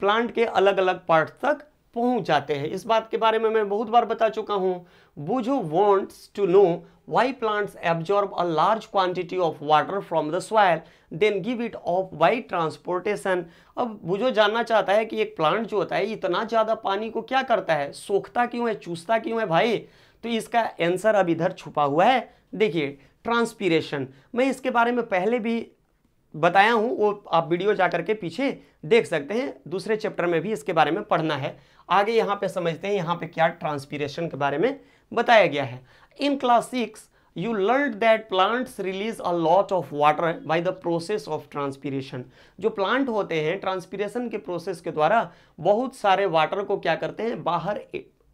प्लांट के अलग अलग पार्ट तक पहुंच जाते हैं इस बात के बारे में मैं बहुत बार बता चुका हूं बुझो wants to know why plants absorb a large quantity of water from the soil then give it off why transportation अब बुझो जानना चाहता है कि एक प्लांट जो होता है इतना ज़्यादा पानी को क्या करता है सोखता क्यों है चूसता क्यों है भाई तो इसका आंसर अब इधर छुपा हुआ है देखिए ट्रांसपीरेशन मैं इसके बारे में पहले भी बताया हूँ वो आप वीडियो जा करके पीछे देख सकते हैं दूसरे चैप्टर में भी इसके बारे में पढ़ना है आगे यहाँ पे समझते हैं यहाँ पे क्या ट्रांसपीरेशन के बारे में बताया गया है in class six you learn that plants release a lot of water by the process of transpiration जो प्लांट होते हैं ट्रांसपीरेशन के प्रोसेस के द्वारा बहुत सारे वाटर को क्या करते हैं बाहर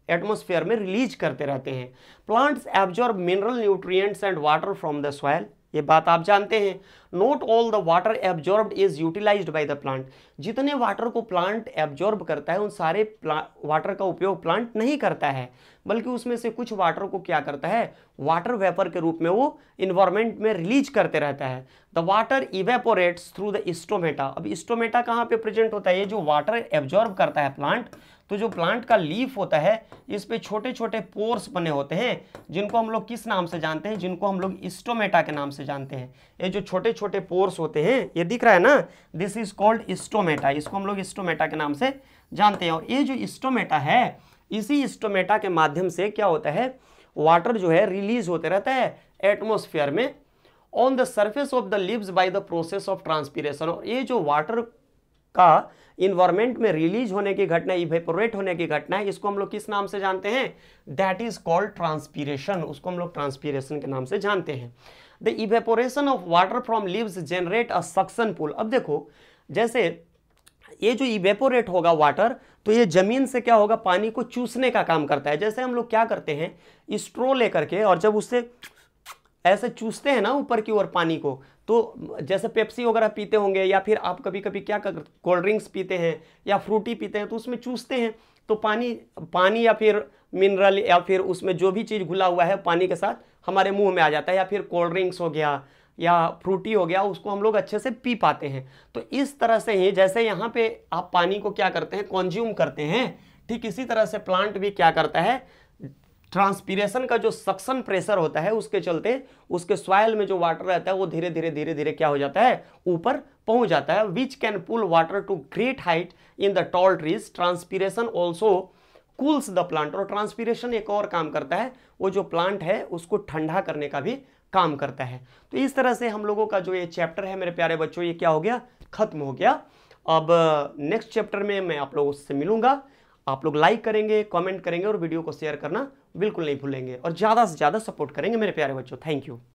एटमोसफेयर में रिलीज करते रहते हैं plants absorb mineral nutrients and water from the soil ये बात आप जानते हैं not all the water absorb is utilise by the plant जितने वाटर को प्लांट एब्जॉर्ब करता है उन सारे वाटर का उपयोग प्लांट नहीं करता है बल्कि उसमें से कुछ वाटर को क्या करता है वाटर वेपर के रूप में वो इन्वायरमेंट में रिलीज करते रहता है the water evaporates through the stomata अब स्टोमेटा कहाँ पे प्रेजेंट होता है ये जो वाटर एब्जॉर्ब करता है प्लांट तो जो प्लांट का लीफ होता है इस पे छोटे छोटे पोर्स बने होते हैं जिनको हम लोग किस नाम से जानते हैं जिनको हम लोग स्टोमेटा के नाम से जानते हैं ये जो छोटे छोटे पोर्स होते हैं ये दिख रहा है ना दिस इज कॉल्ड स्टोमेटा इसको हम लोग स्टोमेटा के नाम से जानते हैं और ये जो स्टोमेटा है इसी स्टोमेटा के माध्यम से क्या होता है वाटर जो है रिलीज होते रहता है एटमोसफियर में on the surface of the leaves by the process of transpiration और ये जो वाटर का इन्वायरमेंट में रिलीज होने की घटना इवेपोरेट होने की घटना है इसको हम लोग किस नाम से जानते हैं दैट इज कॉल्ड ट्रांसपीरेशन उसको हम लोग ट्रांसपीरेशन के नाम से जानते हैं the evaporation of water from leaves generate a suction pull अब देखो जैसे ये जो इवेपोरेट होगा वाटर तो ये ज़मीन से क्या होगा पानी को चूसने का काम करता है जैसे हम लोग क्या करते हैं स्ट्रो लेकर के और जब उससे ऐसे चूसते हैं ना ऊपर की ओर पानी को तो जैसे पेप्सी वगैरह पीते होंगे या फिर आप कभी कभी क्या कर कोल्ड ड्रिंक्स पीते हैं या फ्रूटी पीते हैं तो उसमें चूसते हैं तो पानी पानी या फिर मिनरल या फिर उसमें जो भी चीज़ घुला हुआ है पानी के साथ हमारे मुंह में आ जाता है या फिर कोल्ड ड्रिंक्स हो गया या फ्रूटी हो गया उसको हम लोग अच्छे से पी पाते हैं तो इस तरह से ही जैसे यहाँ पर आप पानी को क्या करते हैं कंज्यूम करते हैं ठीक इसी तरह से प्लांट भी क्या करता है ट्रांसपीरेशन का जो सक्शन प्रेशर होता है उसके चलते उसके सॉयल में जो वाटर रहता है वो धीरे धीरे धीरे धीरे क्या हो जाता है ऊपर पहुंच जाता है which can pull water to great height in the tall trees transpiration also cools the plant और ट्रांसपीरेशन एक और काम करता है वो जो प्लांट है उसको ठंडा करने का भी काम करता है तो इस तरह से हम लोगों का जो ये चैप्टर है मेरे प्यारे बच्चों ये क्या हो गया खत्म हो गया अब नेक्स्ट चैप्टर में मैं आप लोगों से मिलूंगा आप लोग लाइक करेंगे कमेंट करेंगे और वीडियो को शेयर करना बिल्कुल नहीं भूलेंगे और ज़्यादा से ज़्यादा सपोर्ट करेंगे मेरे प्यारे बच्चों थैंक यू